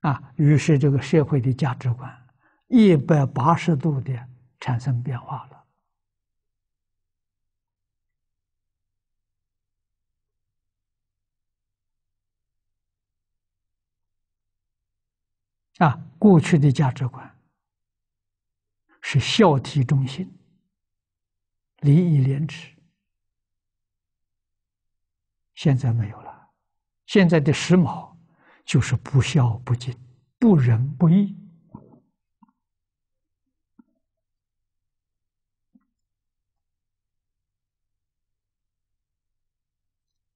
[SPEAKER 1] 啊！于是这个社会的价值观一百八十度的产生变化了，啊！过去的价值观。是孝悌忠信、礼义廉耻，现在没有了。现在的时髦就是不孝不敬、不仁不义，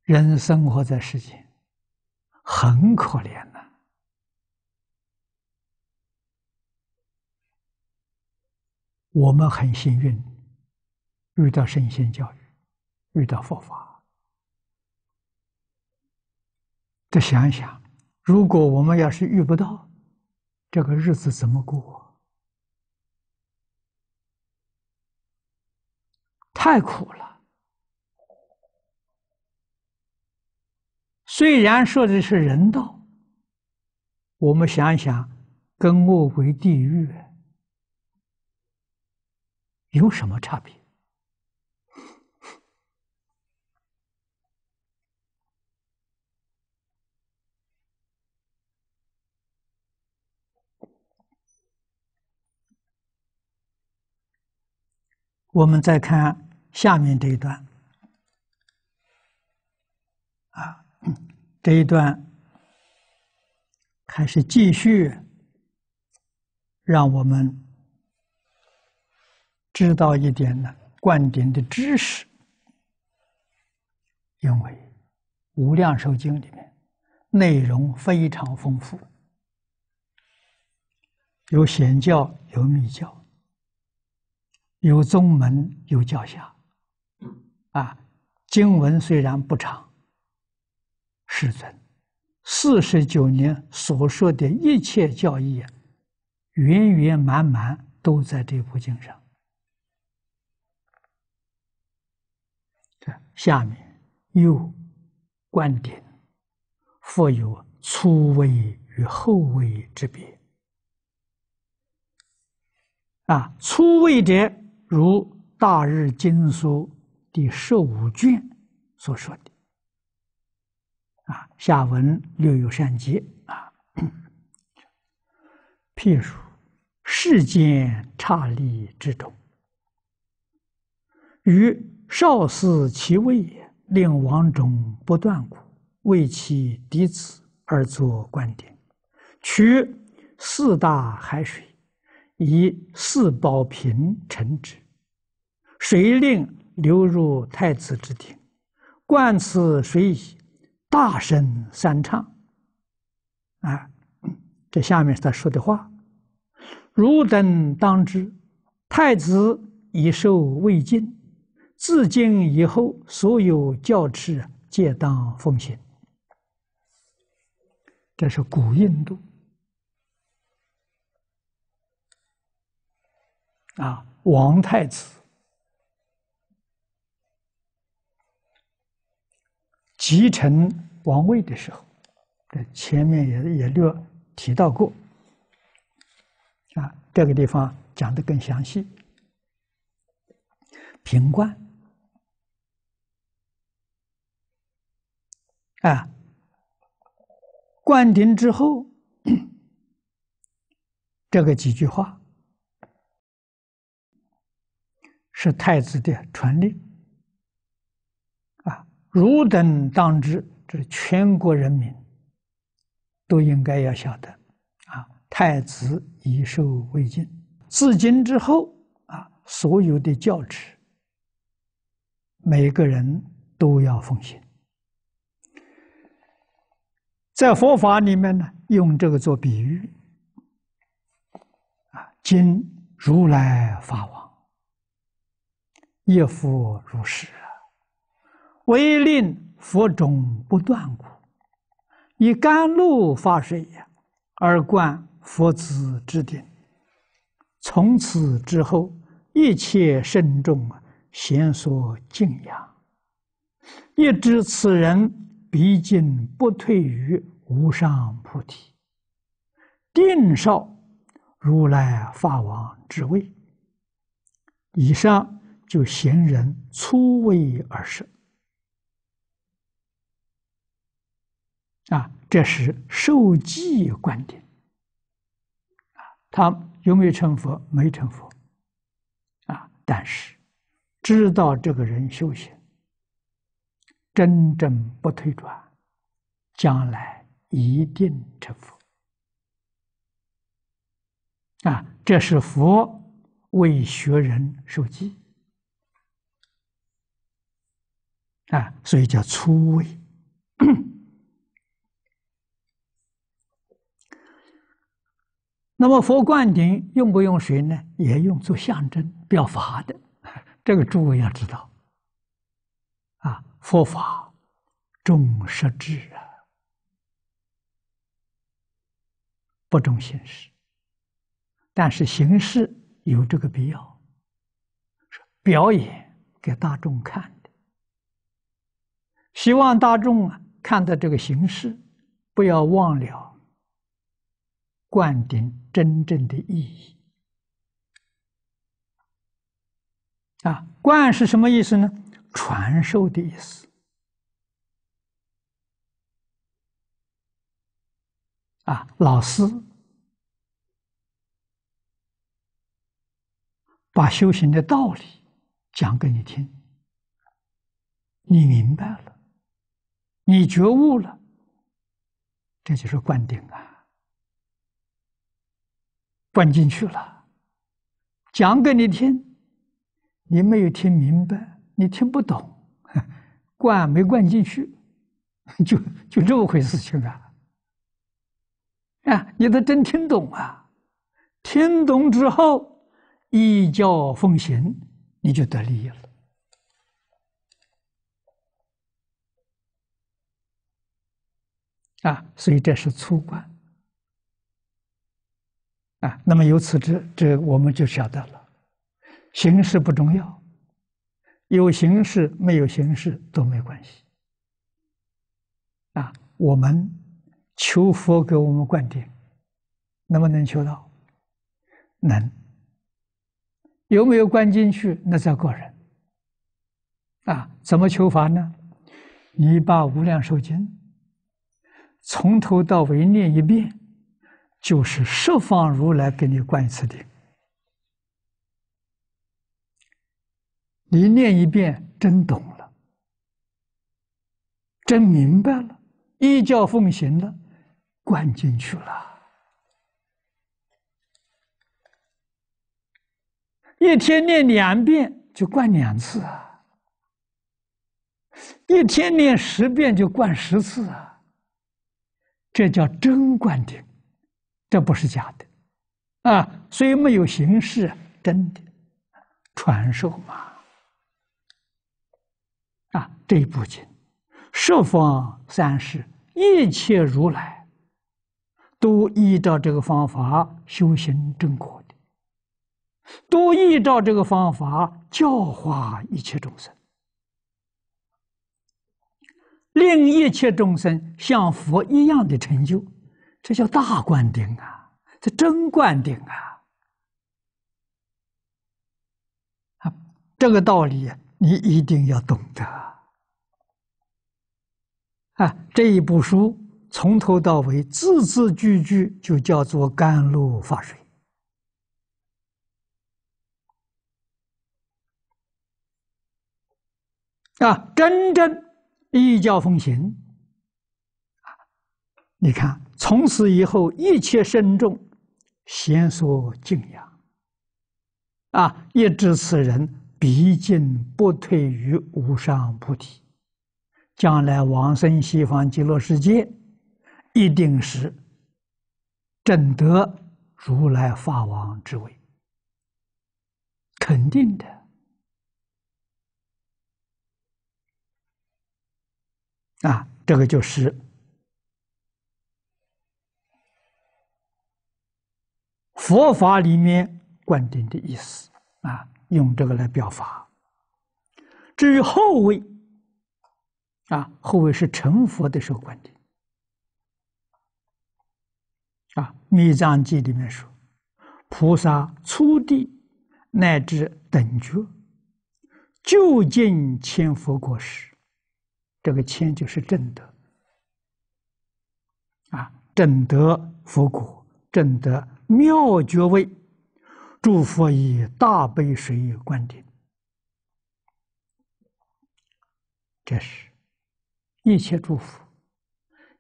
[SPEAKER 1] 人生活在世间，很可怜。我们很幸运，遇到圣贤教育，遇到佛法。再想一想，如果我们要是遇不到，这个日子怎么过？太苦了。虽然说的是人道，我们想一想，跟恶为地狱。有什么差别？我们再看下面这一段，啊，这一段开始继续让我们。知道一点呢，观点的知识。因为《无量寿经》里面内容非常丰富，有显教，有密教，有宗门，有教下。啊，经文虽然不长，世尊四十九年所说的一切教义，圆圆满满都在这部经上。下面又观点，复有粗味与厚味之别。啊，粗味者，如大日经书第十五卷所说的。啊，下文略有善解。啊，譬如世间差利之中，于。少师其位也，令王中不断鼓，为其嫡子而作冠点，取四大海水，以四宝瓶盛之，水令流入太子之庭，冠此水，大声三唱。啊，这下面是他说的话：汝等当知，太子已受未尽。自今以后，所有教敕，皆当奉行。这是古印度啊，王太子继承王位的时候，这前面也也略提到过啊，这个地方讲的更详细，平冠。啊！灌顶之后，这个几句话是太子的传令啊。汝等当知，这全国人民都应该要晓得啊。太子已寿未尽，自今之后啊，所有的教旨，每个人都要奉行。在佛法里面呢，用这个做比喻，啊，今如来法王，亦复如是，唯令佛种不断故，以甘露发水也，而观佛子之顶。从此之后，一切圣众啊，咸所敬仰，亦知此人毕竟不退于。无上菩提，定少如来法王之位。以上就行人初位而设。啊，这是受记观点。啊，他有没有成佛？没成佛。啊，但是知道这个人修行，真正不退转，将来。一定成佛啊！这是佛为学人授记啊，所以叫初位。那么佛灌顶用不用水呢？也用做象征表法的，这个诸位要知道啊！佛法众摄之人。不重形式，但是形式有这个必要，是表演给大众看的。希望大众啊看到这个形式，不要忘了灌顶真正的意义。啊，灌是什么意思呢？传授的意思。啊，老师把修行的道理讲给你听，你明白了，你觉悟了，这就是灌顶啊，灌进去了。讲给你听，你没有听明白，你听不懂，灌 没灌进去，就就这么回事情啊。啊！你得真听懂啊，听懂之后，一教奉行，你就得利益了。啊，所以这是粗观。啊，那么由此之，这我们就晓得了，形式不重要，有形式没有形式都没关系。啊，我们。求佛给我们灌顶，能不能求到？能。有没有灌进去？那叫个人。啊，怎么求法呢？你把《无量寿经》从头到尾念一遍，就是十方如来给你灌一次顶。你念一遍，真懂了，真明白了，依教奉行了。灌进去了，一天念两遍就灌两次，一天念十遍就灌十次啊！这叫真灌顶，这不是假的啊！所以没有形式，真的传授嘛啊！这一部经，十方三世一切如来。都依照这个方法修行正果的，都依照这个方法教化一切众生，令一切众生像佛一样的成就，这叫大灌顶啊！这真灌顶啊！啊，这个道理你一定要懂得啊！这一部书。从头到尾，字字句句就叫做甘露法水啊！真正一教奉行你看，从此以后，一切身众先说敬仰啊！一知此人毕竟不退于无上菩提，将来往生西方极乐世界。一定是正得如来法王之位，肯定的啊！这个就是佛法里面观点的意思啊，用这个来表法。至于后位啊，后位是成佛的时候观点。啊，《密藏记》里面说，菩萨初地乃至等觉，究竟千佛果时，这个千就是正德，啊，正德佛果，正德妙觉位，诸佛以大悲水灌顶，这是，一切祝福，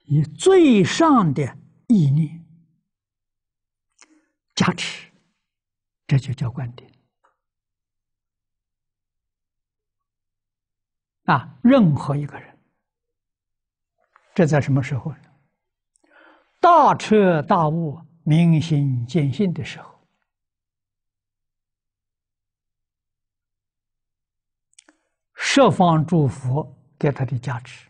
[SPEAKER 1] 以最上的意念。加持，这就叫观点啊！任何一个人，这在什么时候呢？大彻大悟、明心见性的时候，设方诸佛给他的加持，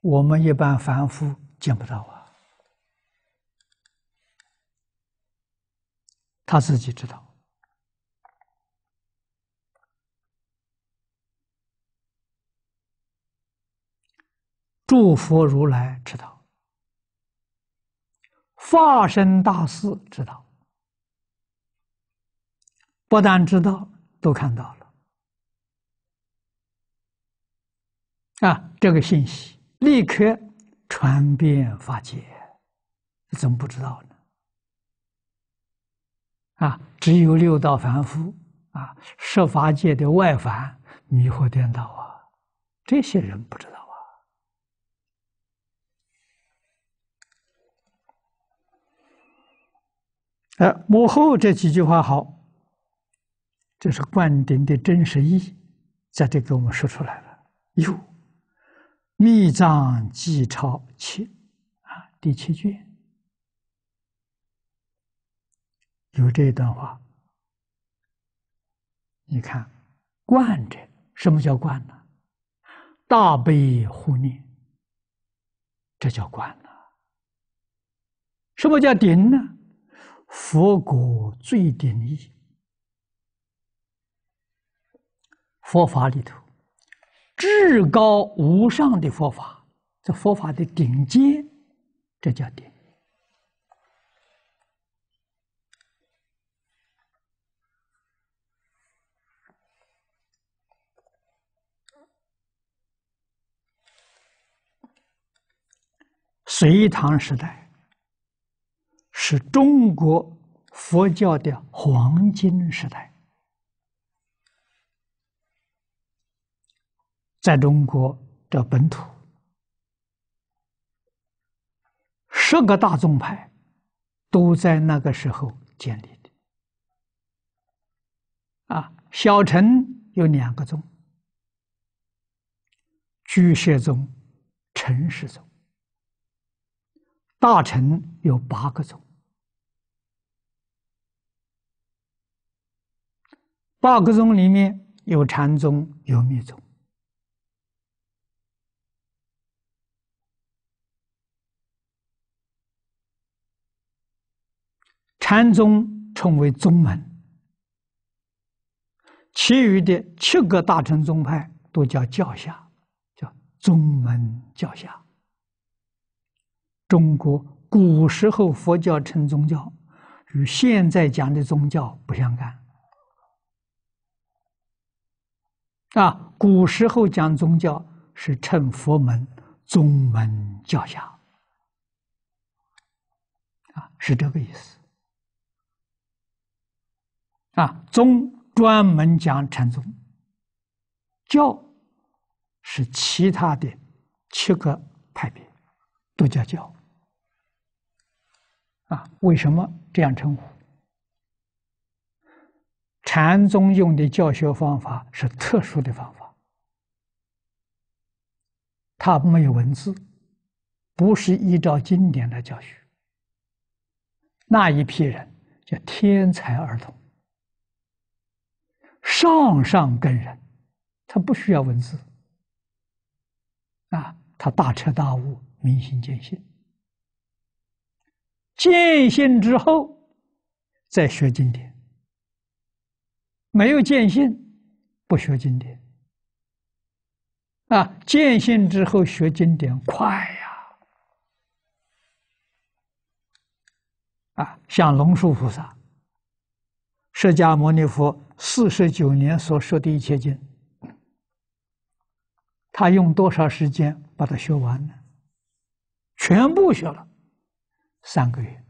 [SPEAKER 1] 我们一般凡夫见不到啊。他自己知道，诸佛如来知道，化身大士知道，不但知道，都看到了啊！这个信息立刻传遍法界，怎么不知道呢？啊，只有六道凡夫，啊，设法界的外凡迷惑颠倒啊，这些人不知道啊。哎，幕后这几句话好，这是灌顶的真实意，在这给我们说出来了。哟，密藏即抄七，啊，第七句。有这一段话，你看，观者什么叫观呢？大悲护念，这叫观呢。什么叫顶呢？佛果最顶义，佛法里头至高无上的佛法，这佛法的顶尖，这叫顶。隋唐时代是中国佛教的黄金时代，在中国的本土，十个大宗派都在那个时候建立的。啊，小乘有两个宗：居士宗、成实宗。大臣有八个宗，八个宗里面有禅宗，有密宗。禅宗称为宗门，其余的七个大乘宗派都叫教下，叫宗门教下。中国古时候佛教称宗教，与现在讲的宗教不相干。啊，古时候讲宗教是称佛门、宗门、教下，啊，是这个意思。啊，宗专门讲禅宗，教是其他的七个派别，都叫教。啊，为什么这样称呼？禅宗用的教学方法是特殊的方法，它没有文字，不是依照经典的教学。那一批人叫天才儿童，上上根人，他不需要文字，啊，他大彻大悟，明心见性。见信之后再学经典，没有见信不学经典啊！见信之后学经典快呀！啊，像龙树菩萨、释迦牟尼佛四十九年所说的一切经，他用多少时间把它学完呢？全部学了。三个月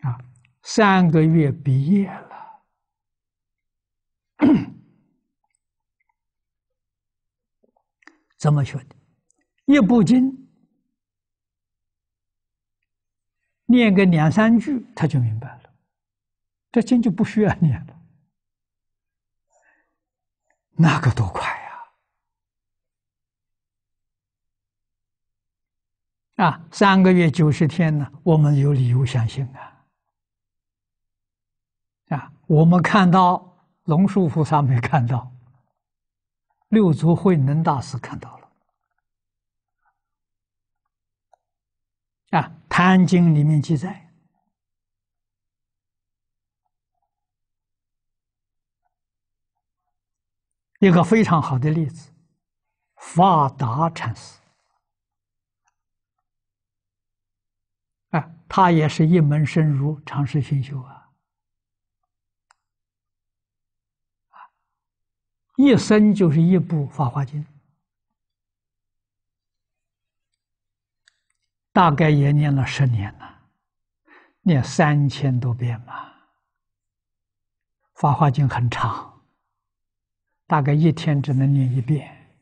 [SPEAKER 1] 啊，三个月毕业了，怎么学的？一部经念个两三句，他就明白了，这经就不需要念了，那个多快！啊，三个月九十天呢，我们有理由相信啊！啊，我们看到龙树菩萨没看到？六祖慧能大师看到了啊，《坛经》里面记载一个非常好的例子：发达禅师。他也是一门深入，尝试熏修啊！啊，一生就是一部《法华经》，大概也念了十年了，念三千多遍吧。《法华经》很长，大概一天只能念一遍，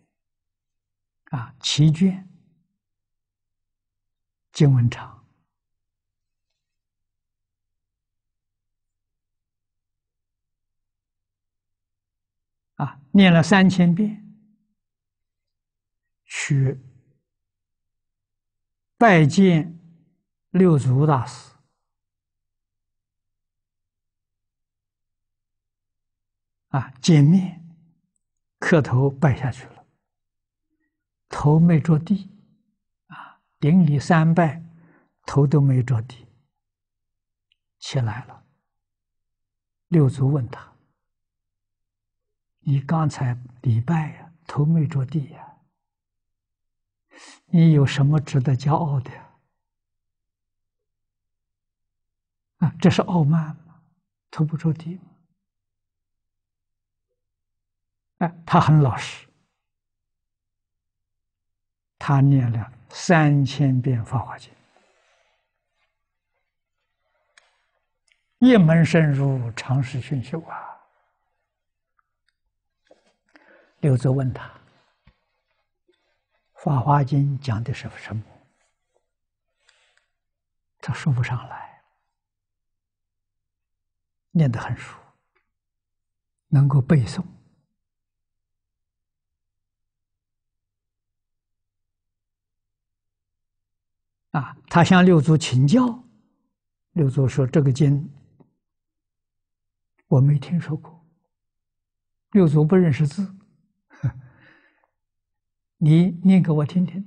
[SPEAKER 1] 啊，七卷，经文长。啊，念了三千遍，去拜见六祖大师。啊，见面磕头拜下去了，头没着地，啊，顶礼三拜，头都没着地，起来了。六祖问他。你刚才礼拜呀，头没着地呀。你有什么值得骄傲的？啊，这是傲慢吗？头不着地吗？哎，他很老实。他念了三千遍《法华经》，一门深入，长时熏修啊。六祖问他：“《法华经》讲的是什么？”他说不上来，念得很熟，能够背诵。啊，他向六祖请教，六祖说：“这个经我没听说过。”六祖不认识字。你念给我听听，《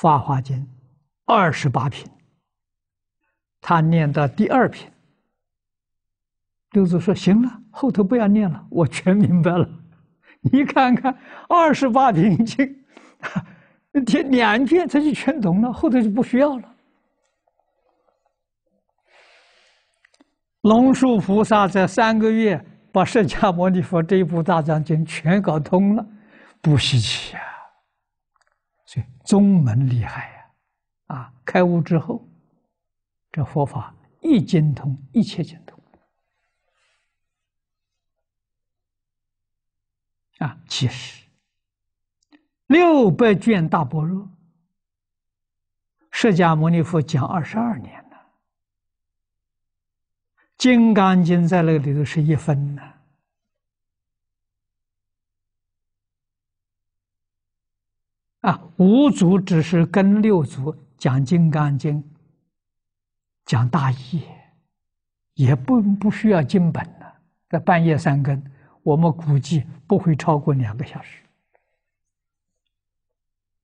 [SPEAKER 1] 法华经》二十八品，他念到第二品，六祖说：“行了，后头不要念了，我全明白了。你看看，二十八品经，天两卷，这就全懂了，后头就不需要了。”龙树菩萨在三个月把释迦牟尼佛这部大藏经全搞通了。不稀奇啊，所以宗门厉害呀，啊，开悟之后，这佛法一精通，一切精通，啊，其实六百卷大般若，释迦牟尼佛讲二十二年了，《金刚经》在那里头是一分呢。啊，五祖只是跟六祖讲《金刚经》，讲大意，也不不需要经本了。在半夜三更，我们估计不会超过两个小时。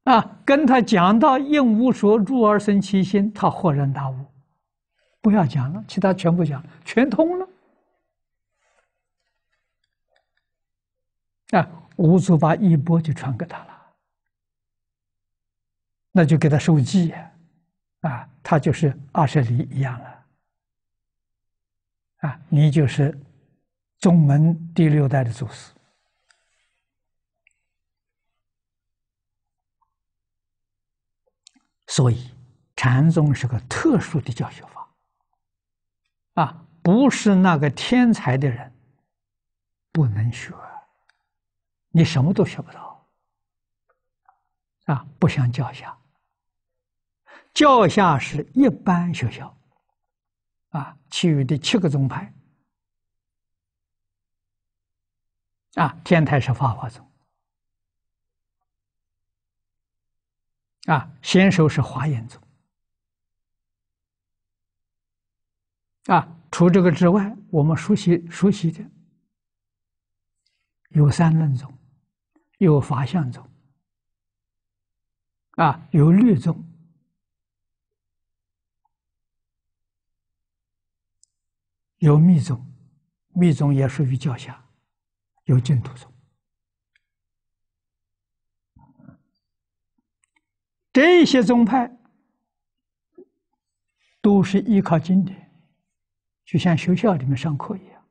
[SPEAKER 1] 啊，跟他讲到应无所住而生其心，他豁然大悟，不要讲了，其他全部讲，全通了。啊，五祖把衣钵就传给他了。那就给他授记啊，他就是二十里一样了啊，你就是宗门第六代的祖师。所以禅宗是个特殊的教学法啊，不是那个天才的人不能学，你什么都学不到啊，不相教下。教下是一般学校，啊，其余的七个宗派，啊，天台是法华宗，啊，先手是华严宗，啊，除这个之外，我们熟悉熟悉的有三论宗，有法相宗，啊，有律宗。有密宗，密宗也属于教下；有净土宗，这些宗派都是依靠经典，就像学校里面上课一样，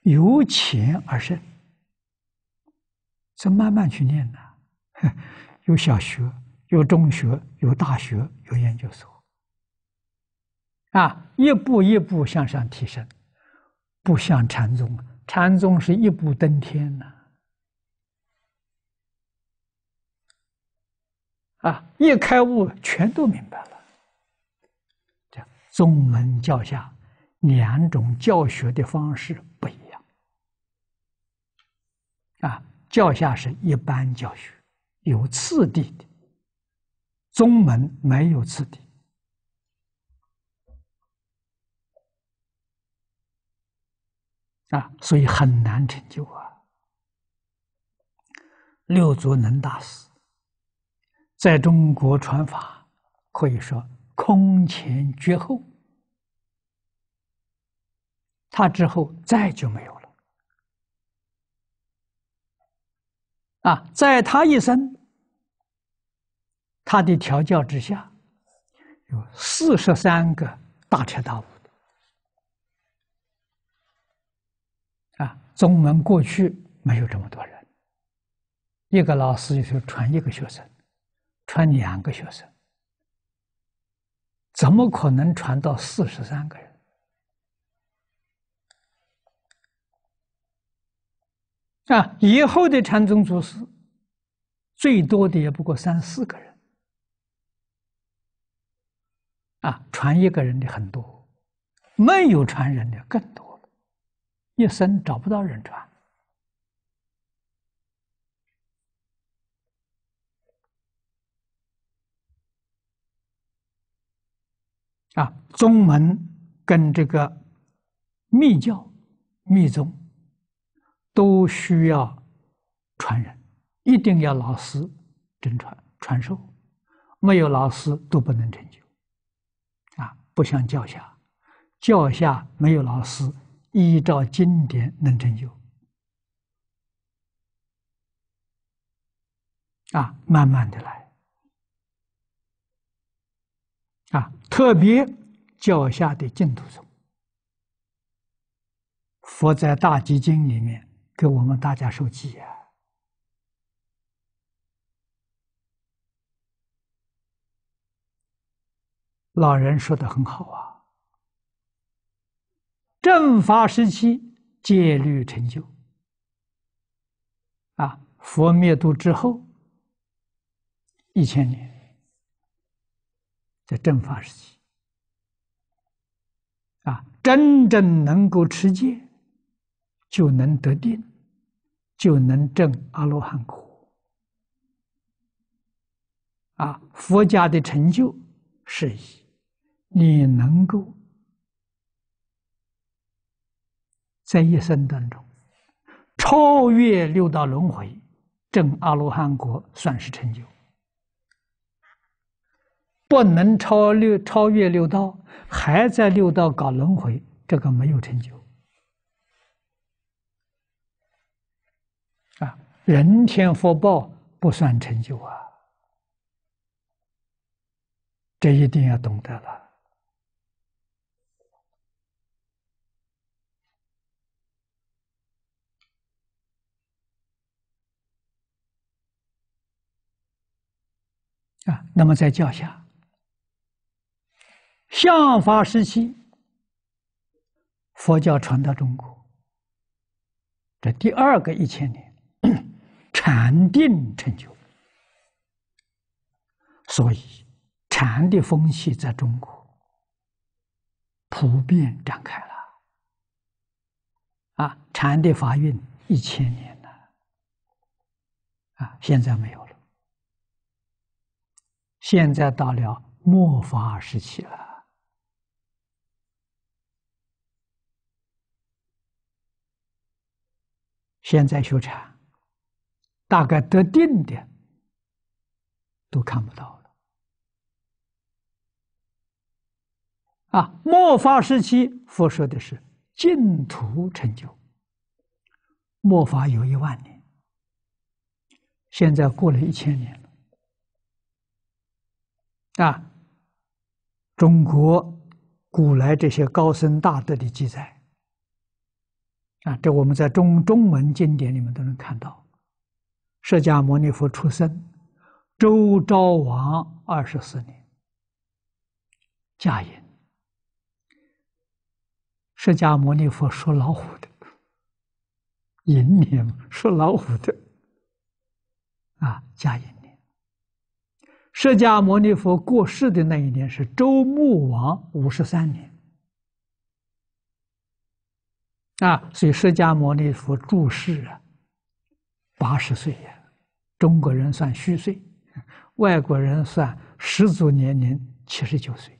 [SPEAKER 1] 由浅而深，这慢慢去念呐。有小学，有中学，有大学，有研究所。啊，一步一步向上提升，不像禅宗，禅宗是一步登天呐。啊，一开悟全都明白了。这宗门教下，两种教学的方式不一样。啊，教下是一般教学，有次第的；宗门没有次第。啊，所以很难成就啊。六祖能大师在中国传法，可以说空前绝后，他之后再就没有了。啊，在他一生，他的调教之下，有四十三个大彻大悟。宗门过去没有这么多人，一个老师也就传一个学生，传两个学生，怎么可能传到四十三个人？啊，以后的禅宗祖师，最多的也不过三四个人。啊，传一个人的很多，没有传人的更多。一生找不到人传，啊，宗门跟这个密教、密宗都需要传人，一定要老师真传传授，没有老师都不能成就，啊，不像教下，教下没有老师。依照经典能成就啊，慢慢的来啊，特别脚下的净土中，佛在大集经里面给我们大家收记啊，老人说的很好啊。正法时期戒律成就，啊，佛灭度之后一千年，在正法时期，啊，真正能够持戒，就能得定，就能证阿罗汉果。啊，佛家的成就是以你能够。在一生当中，超越六道轮回，证阿罗汉果算是成就；不能超六超越六道，还在六道搞轮回，这个没有成就。啊，人天福报不算成就啊，这一定要懂得了。啊，那么在教下，向法时期，佛教传到中国，这第二个一千年，禅定成就，所以禅的风气在中国普遍展开了，啊，禅的发运一千年了，啊，现在没有。现在到了末法时期了。现在修禅，大概得定的都看不到了。啊，末法时期，佛说的是净土成就。末法有一万年，现在过了一千年了。啊，中国古来这些高僧大德的记载啊，这我们在中中文经典里面都能看到。释迦牟尼佛出生，周昭王二十四年，迦言。释迦牟尼佛说老虎的，银平说老虎的，啊，迦言。释迦牟尼佛过世的那一年是周穆王五十三年，啊，所以释迦牟尼佛住世啊，八十岁呀，中国人算虚岁，外国人算始足年龄七十九岁，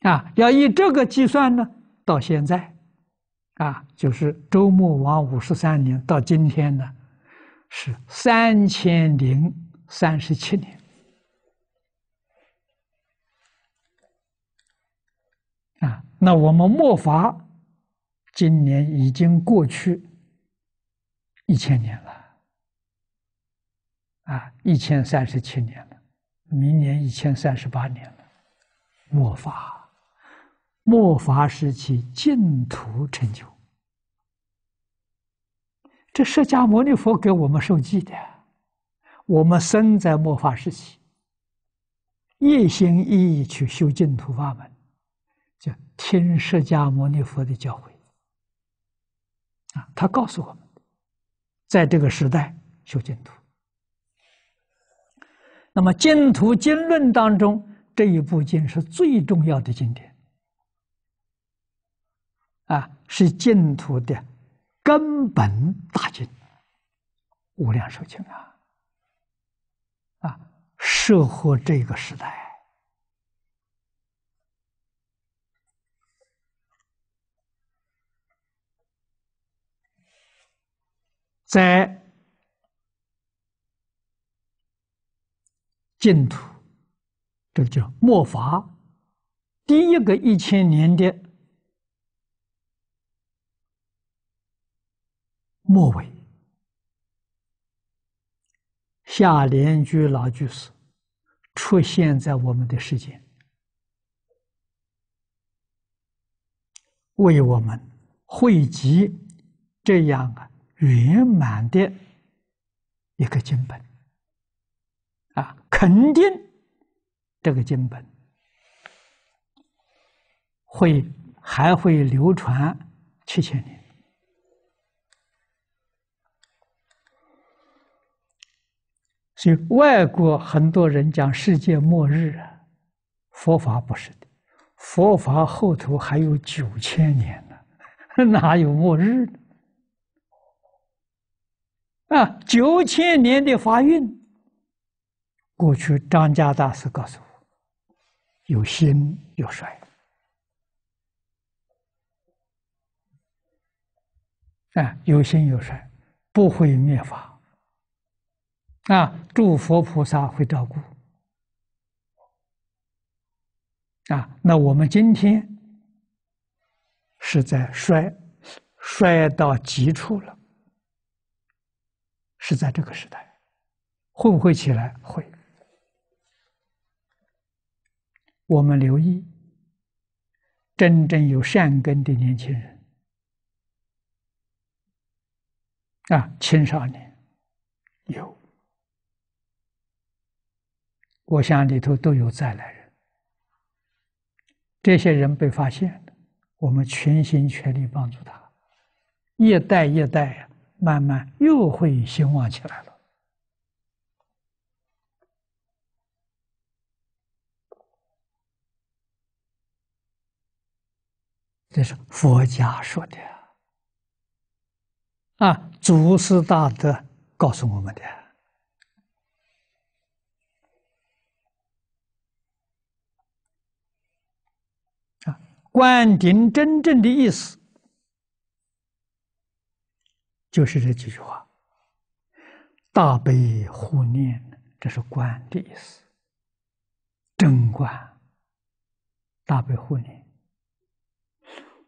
[SPEAKER 1] 啊，要以这个计算呢，到现在，啊，就是周穆王五十三年到今天呢。是三千零三十七年，啊！那我们末法今年已经过去一千年了，啊，一千三十七年了，明年一千三十八年了，末法，末法时期净土成就。这释迦牟尼佛给我们受记的，我们生在末法时期，一心一意去修净土法门，就听释迦牟尼佛的教诲，啊，他告诉我们在这个时代修净土。那么净土经论当中，这一部经是最重要的经典，啊，是净土的。根本打击无量寿经啊，啊！适合这个时代，在净土，这个叫末法第一个一千年的。末尾，下联句老句士出现在我们的世间，为我们汇集这样啊圆满的一个经本啊，肯定这个经本会还会流传七千年。外国很多人讲世界末日啊，佛法不是的，佛法后头还有九千年呢，哪有末日呢？啊，九千年的法运，过去张家大师告诉我，有兴有衰，啊，有心有衰，不会灭法。啊！诸佛菩萨会照顾。啊，那我们今天是在衰，衰到极处了，是在这个时代，混会起来会。我们留意，真正有善根的年轻人，啊，青少年有。我想里头都有再来人，这些人被发现我们全心全力帮助他，一代一代呀，慢慢又会兴旺起来了。这是佛家说的，啊，祖师大德告诉我们的。观顶真正的意思，就是这几句话：大悲护念，这是观的意思；真观，大悲护念，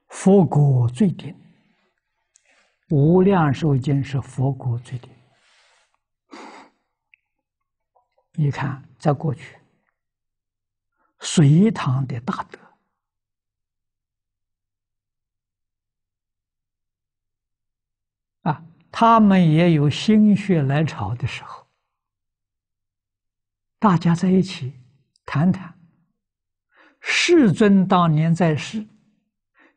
[SPEAKER 1] 佛果最顶，无量寿经是佛果最顶。你看，在过去，隋唐的大德。他们也有心血来潮的时候，大家在一起谈谈。世尊当年在世，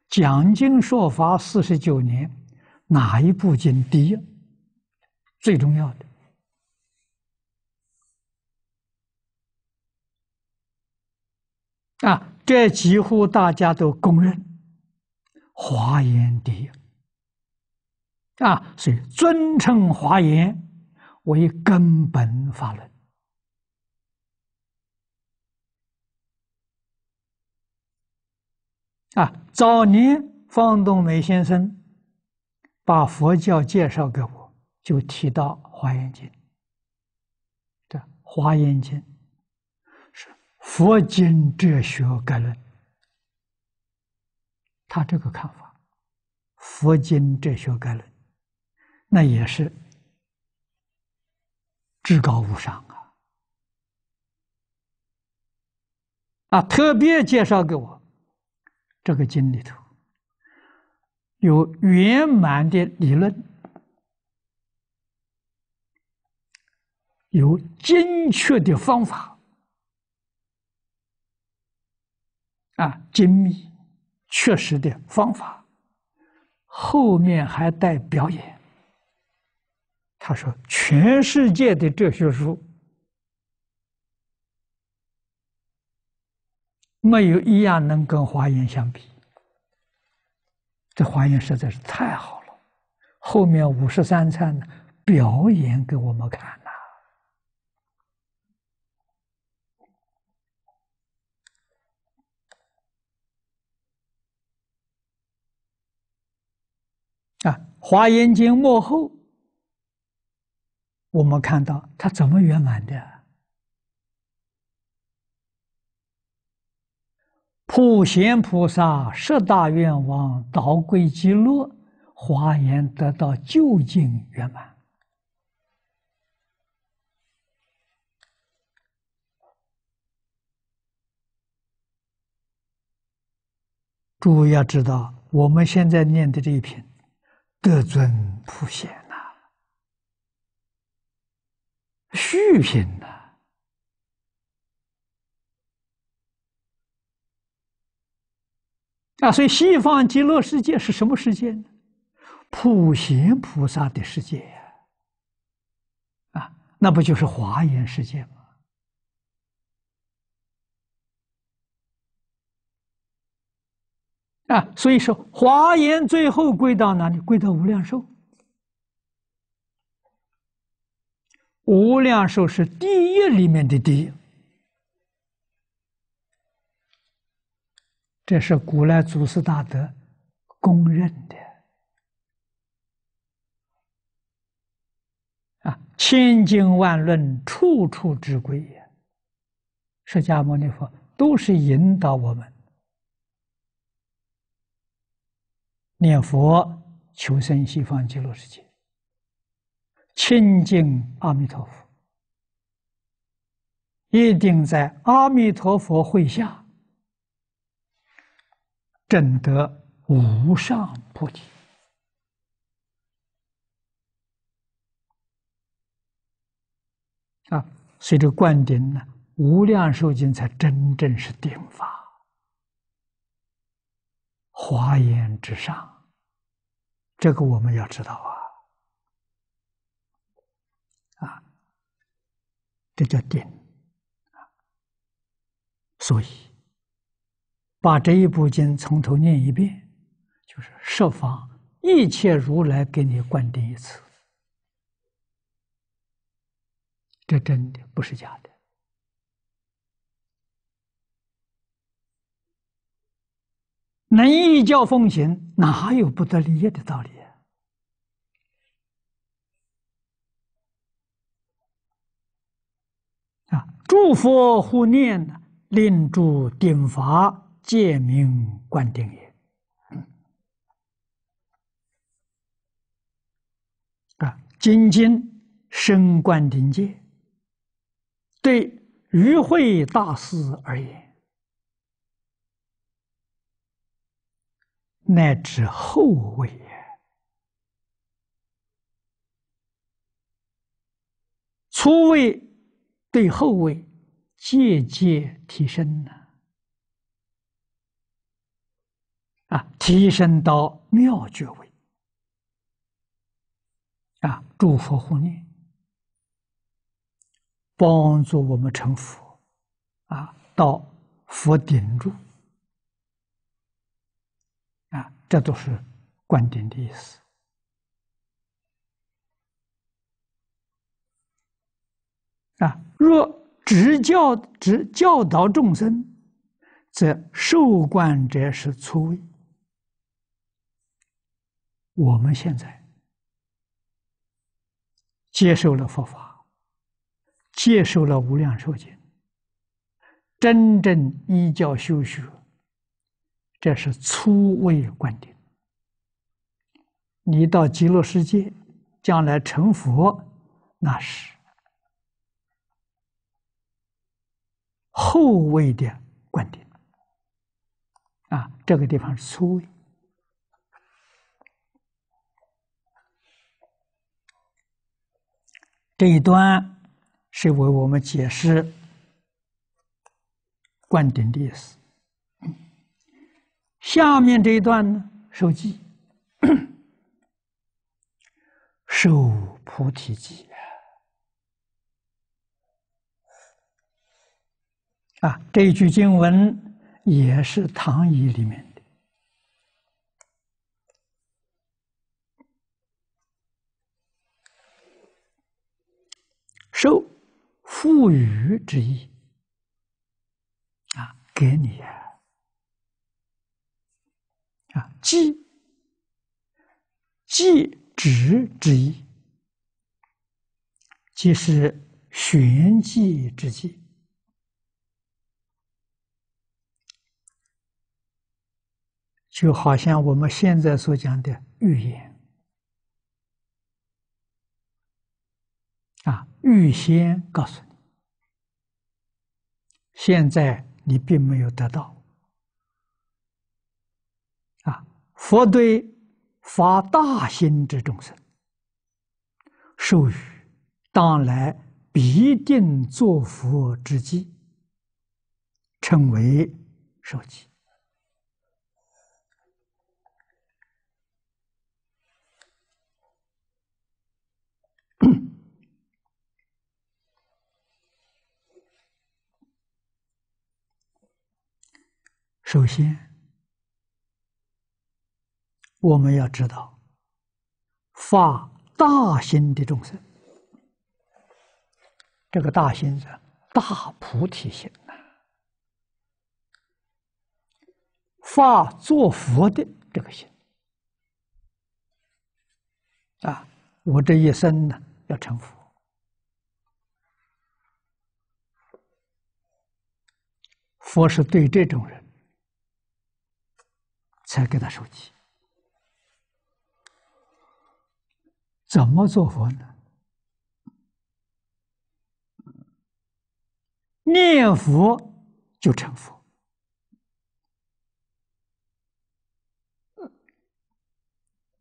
[SPEAKER 1] 讲经说法四十九年，哪一部经第一、最重要的？啊，这几乎大家都公认，《华严》第一。啊，所以尊称华严为根本法论。啊，早年方东美先生把佛教介绍给我，就提到《华严经》这华严经》是佛经哲学概论，他这个看法，《佛经哲学概论》。那也是至高无上啊！啊，特别介绍给我，这个经里头有圆满的理论，有精确的方法啊，精密确实的方法，后面还带表演。他说：“全世界的哲学书没有一样能跟华严相比，这华严实在是太好了。后面五十三参呢，表演给我们看呐！啊，华严经幕后。”我们看到他怎么圆满的？普贤菩萨十大愿望导归极乐，华严得到究竟圆满。诸位要知道，我们现在念的这一篇，得尊普贤。续品呢？啊，所以西方极乐世界是什么世界呢？普贤菩萨的世界呀！啊，那不就是华严世界吗？啊，所以说华严最后归到哪里？归到无量寿。无量寿是地狱里面的地狱，这是古来祖师大德公认的啊，千经万论处处之归也。释迦牟尼佛都是引导我们念佛求生西方极乐世界。清净阿弥陀佛，一定在阿弥陀佛会下证得无上菩提啊！随着灌顶呢，无量寿经才真正是顶法华严之上，这个我们要知道啊。这叫定啊！所以把这一部经从头念一遍，就是设法一切如来给你灌顶一次。这真的不是假的，能一教奉行，哪有不得利益的道理？诸佛护念，令诸定法戒名观定也。啊，精进升观定界，对于会大师而言，乃至后位也，初位。对后位，渐渐提升呢，啊，提升到妙觉位，啊，诸佛护念，帮助我们成佛，啊，到佛顶住，啊，这都是观点的意思。啊！若执教执教导众生，则受观者是粗位。我们现在接受了佛法，接受了无量寿经，真正依教修学，这是粗位观点。你到极乐世界，将来成佛，那是。后位的观点啊，这个地方是粗位。这一段是为我们解释观点的意思。下面这一段呢，受记，受 菩提记。啊，这一句经文也是唐译里面的“受赋予之意”，啊，给你啊，啊，即计之意，即是玄迹之际。就好像我们现在所讲的预言，啊，预先告诉你，现在你并没有得到，啊，佛对发大心之众生，授予当来必定作佛之机，称为受机。首先，我们要知道，发大心的众生，这个大心是大菩提心呐，发做佛的这个心啊，我这一生呢要成佛，佛是对这种人。才给他受机。怎么做佛呢？念佛就成佛。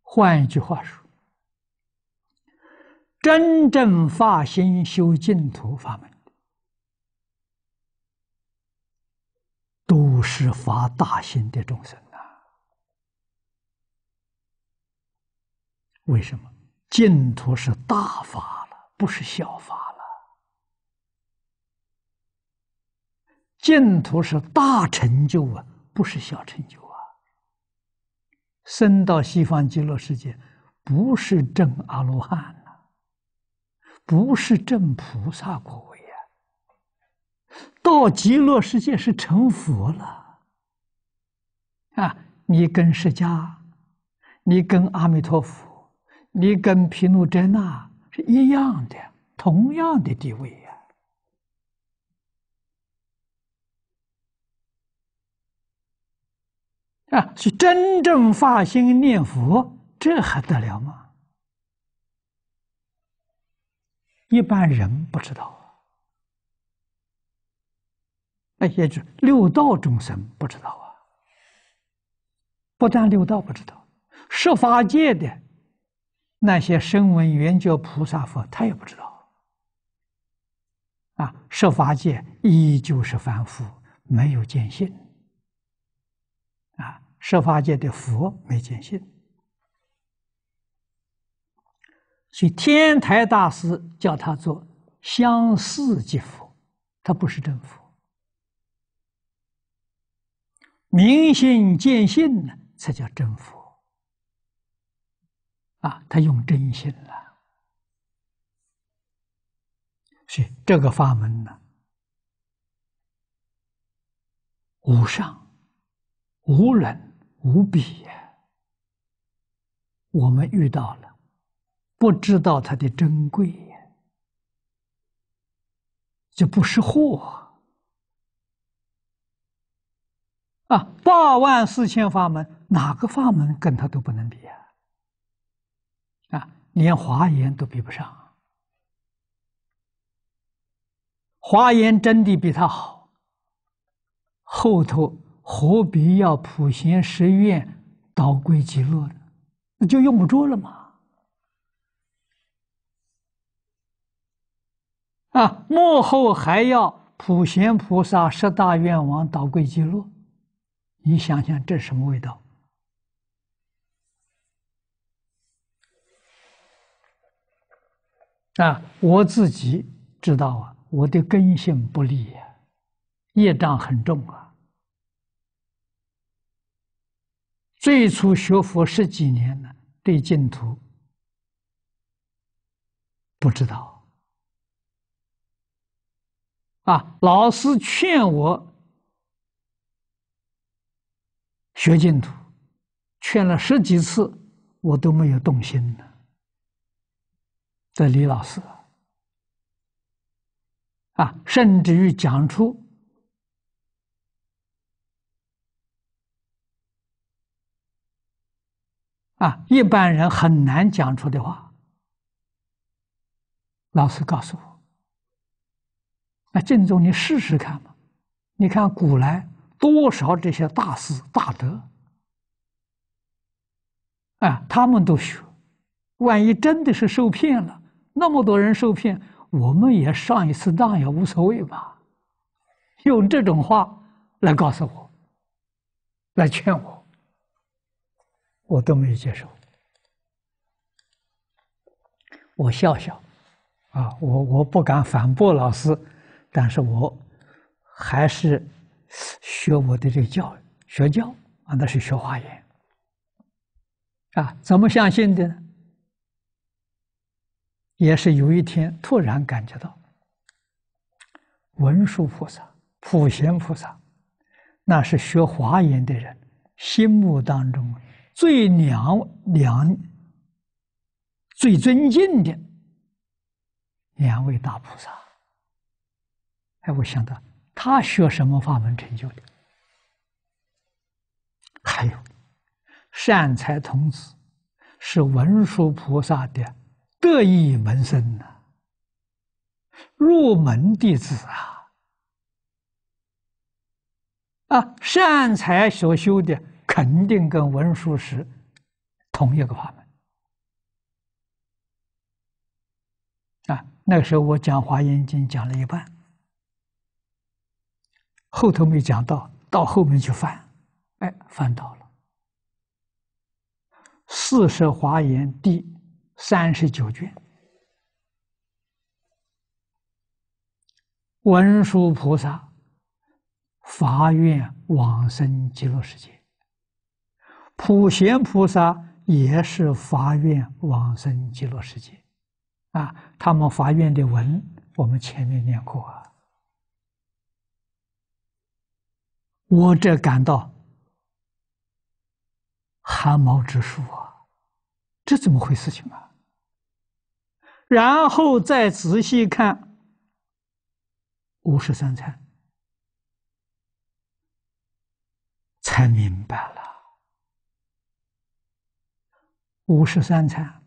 [SPEAKER 1] 换一句话说，真正发心修净土法门，都是发大心的众生。为什么净土是大法了，不是小法了？净土是大成就啊，不是小成就啊。生到西方极乐世界，不是正阿罗汉呐，不是正菩萨果位啊。到极乐世界是成佛了啊！你跟释迦，你跟阿弥陀佛。你跟毗鲁真那是一样的，同样的地位呀！啊，是真正发心念佛，这还得了吗？一般人不知道啊，那些就六道众生不知道啊，不但六道不知道，十法界的。那些声闻缘觉菩萨佛，他也不知道。啊，设法界依旧是凡夫，没有见性。啊，设法界的佛没见性，所以天台大师叫他做相似即佛，他不是真佛。明心见性呢，才叫真佛。啊，他用真心了，是这个法门呢，无上、无人、无比呀。我们遇到了，不知道它的珍贵呀，就不识货啊。啊，八万四千法门，哪个法门跟他都不能比呀。连华严都比不上，华严真的比他好。后头何必要普贤十愿倒归极乐呢？那就用不着了嘛！啊，幕后还要普贤菩萨十大愿王倒归极乐，你想想，这什么味道？那我自己知道啊，我的根性不利呀，业障很重啊。最初学佛十几年了，对净土不知道啊，老师劝我学净土，劝了十几次，我都没有动心呢。的李老师啊，甚至于讲出啊一般人很难讲出的话，老师告诉我：“那敬宗，你试试看嘛！你看古来多少这些大师大德啊，他们都学，万一真的是受骗了？”那么多人受骗，我们也上一次当也无所谓吧？用这种话来告诉我，来劝我，我都没有接受。我笑笑，啊，我我不敢反驳老师，但是我还是学我的这个教育，学教啊，那是学化验啊，怎么相信的呢？也是有一天突然感觉到，文殊菩萨、普贤菩萨，那是学华严的人心目当中最良良、最尊敬的两位大菩萨。哎，我想到他学什么法门成就的？还有善财童子，是文殊菩萨的。得意门生呐，入门弟子啊，啊善财所修的肯定跟文殊师同一个法门啊。那个时候我讲《华严经》讲了一半，后头没讲到，到后面去翻，哎，翻到了《四十华严》第。三十九卷，文殊菩萨发愿往生极乐世界，普贤菩萨也是发愿往生极乐世界，啊，他们发愿的文我们前面念过，我这感到汗毛直竖啊，这怎么回事情啊？然后再仔细看五十三参，才明白了五十三参。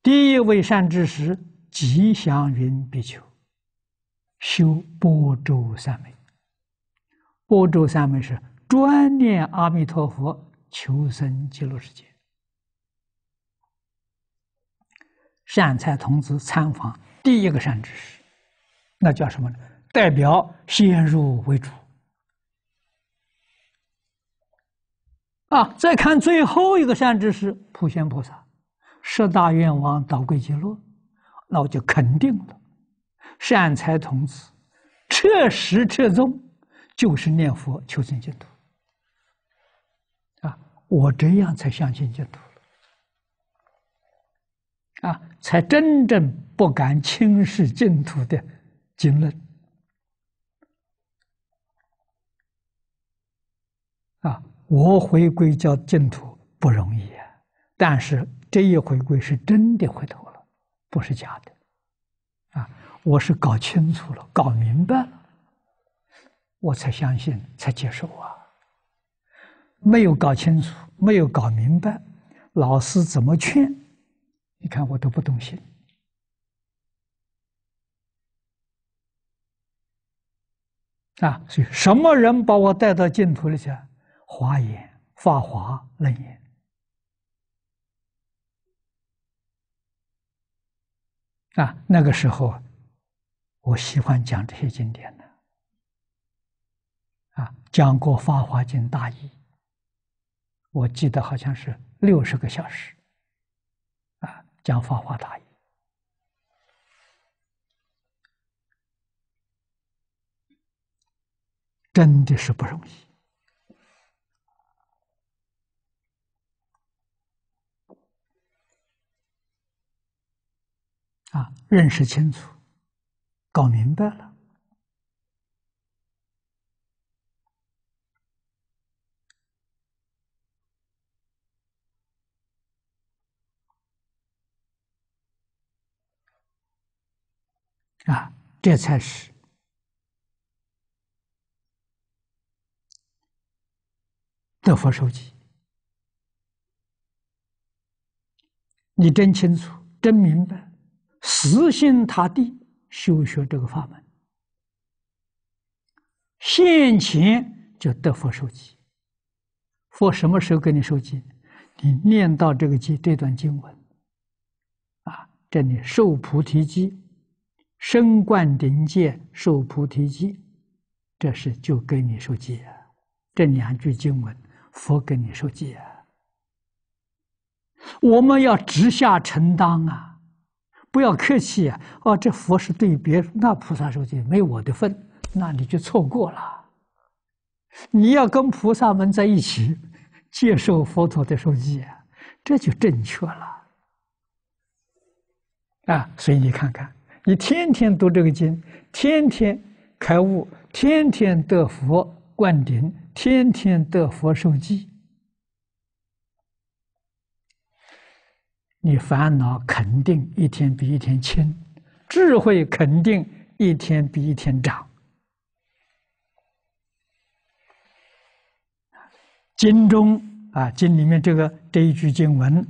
[SPEAKER 1] 第一位善知识吉祥云比丘，修波州三昧。波州三昧是专念阿弥陀佛，求生极乐世界。善财童子参访第一个善知识，那叫什么呢？代表先入为主。啊，再看最后一个善知识普贤菩萨，十大愿望导归极乐，那我就肯定了，善财童子彻实彻宗，就是念佛求生净土。啊，我这样才相信净土。啊，才真正不敢轻视净土的经论。啊，我回归教净土不容易啊，但是这一回归是真的回头了，不是假的。啊，我是搞清楚了，搞明白了，我才相信，才接受啊。没有搞清楚，没有搞明白，老师怎么劝？你看，我都不动心啊！所以，什么人把我带到净土里去？华严、法华、楞严啊！那个时候，我喜欢讲这些经典的啊，讲过《法华经》大意，我记得好像是六十个小时。讲法华大意，真的是不容易啊！认识清楚，搞明白了。啊，这才是得佛受记。你真清楚，真明白，死心塌地修学这个法门，现前就得佛受记。佛什么时候给你受记？你念到这个经这段经文，啊，这里受菩提记。身冠顶戒受菩提戒，这是就给你受记啊！这两句经文，佛给你受记啊！我们要直下承当啊，不要客气啊！哦，这佛是对别那菩萨受戒，没我的份，那你就错过了。你要跟菩萨们在一起接受佛陀的受记，这就正确了啊！所以你看看。你天天读这个经，天天开悟，天天得佛灌顶，天天得佛受记，你烦恼肯定一天比一天轻，智慧肯定一天比一天长。经中啊，经里面这个这一句经文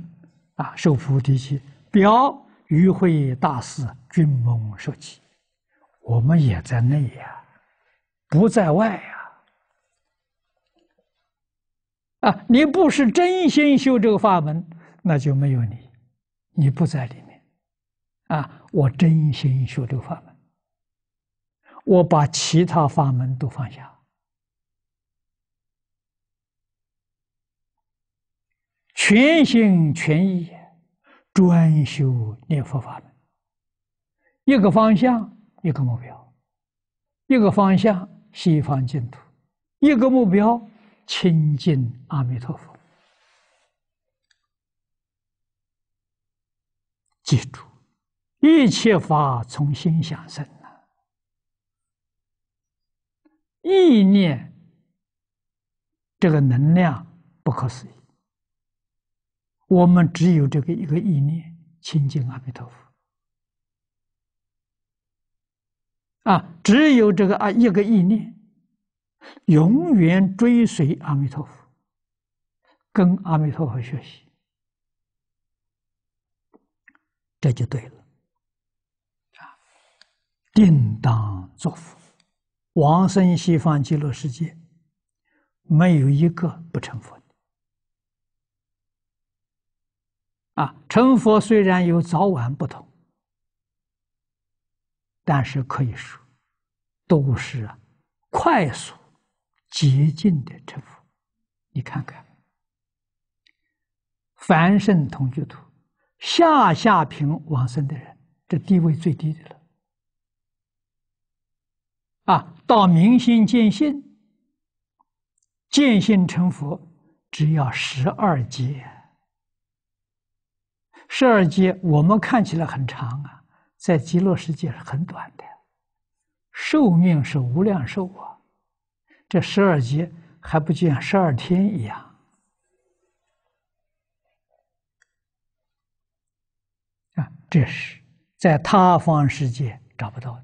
[SPEAKER 1] 啊，受菩提心表于会大师军蒙受记，我们也在内呀，不在外呀。啊，你不是真心修这个法门，那就没有你，你不在里面。啊，我真心修这个法门，我把其他法门都放下，全心全意专修念佛法门。一个方向，一个目标；一个方向，西方净土；一个目标，亲近阿弥陀佛。记住，一切法从心想生啊！意念这个能量不可思议，我们只有这个一个意念，亲近阿弥陀佛。啊！只有这个啊，一个意念，永远追随阿弥陀佛，跟阿弥陀佛学习，这就对了。啊，定当作佛，往生西方极乐世界，没有一个不成佛的。啊，成佛虽然有早晚不同。但是可以说，都是啊，快速、捷径的成佛。你看看，《凡圣同居图，下下品往生的人，这地位最低的了。啊，到明心见性、见性成佛，只要十二阶。十二节我们看起来很长啊。在极乐世界是很短的，寿命是无量寿啊！这十二劫还不像十二天一样啊！这是在他方世界找不到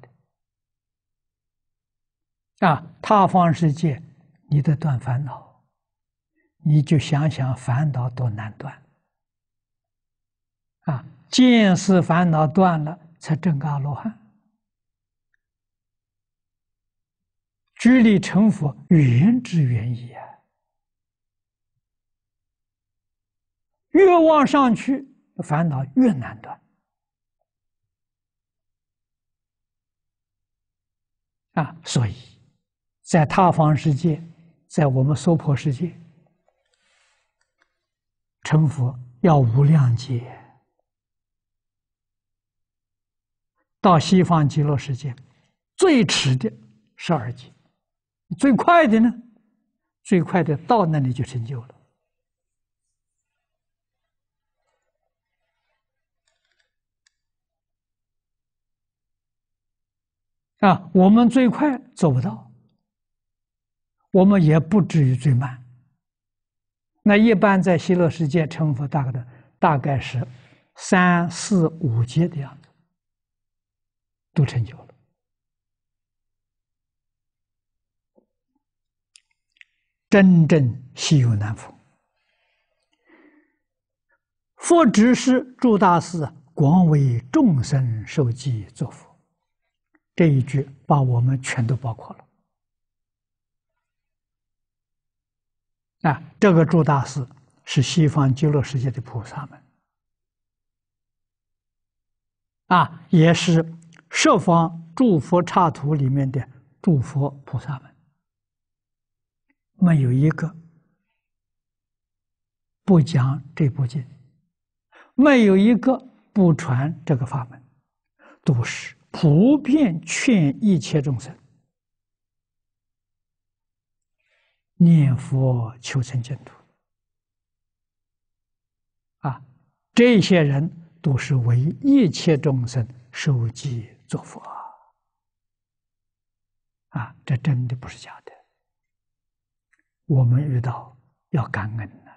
[SPEAKER 1] 的啊！他方世界你得断烦恼，你就想想烦恼多难断啊！见思烦恼断了。才证个阿罗汉，居里成佛原之原矣啊！越往上去，烦恼越难断啊！所以在他方世界，在我们娑婆世界，成佛要无量劫。到西方极乐世界，最迟的十二级，最快的呢？最快的到那里就成就了。啊，我们最快做不到，我们也不至于最慢。那一般在西乐世界成佛，大概的大概是三四五级的样子。都成就了，真正西有难逢，佛指是诸大师广为众生受记作佛。这一句把我们全都包括了。啊，这个诸大师是西方极乐世界的菩萨们，啊，也是。十方诸佛刹土里面的诸佛菩萨们，没有一个不讲这部经，没有一个不传这个法门，都是普遍劝一切众生念佛求生净土。啊，这些人都是为一切众生受记。做佛啊！啊，这真的不是假的。我们遇到要感恩呐，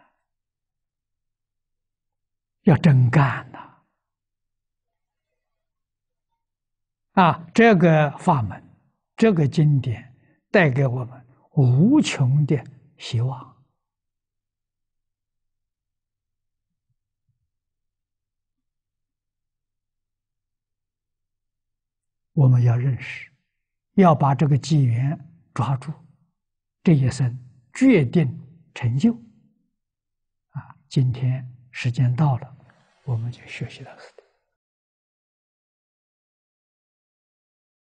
[SPEAKER 1] 要真干呐。啊，这个法门，这个经典，带给我们无穷的希望。我们要认识，要把这个机缘抓住，这一生决定成就。啊，今天时间到了，我们就学习到此。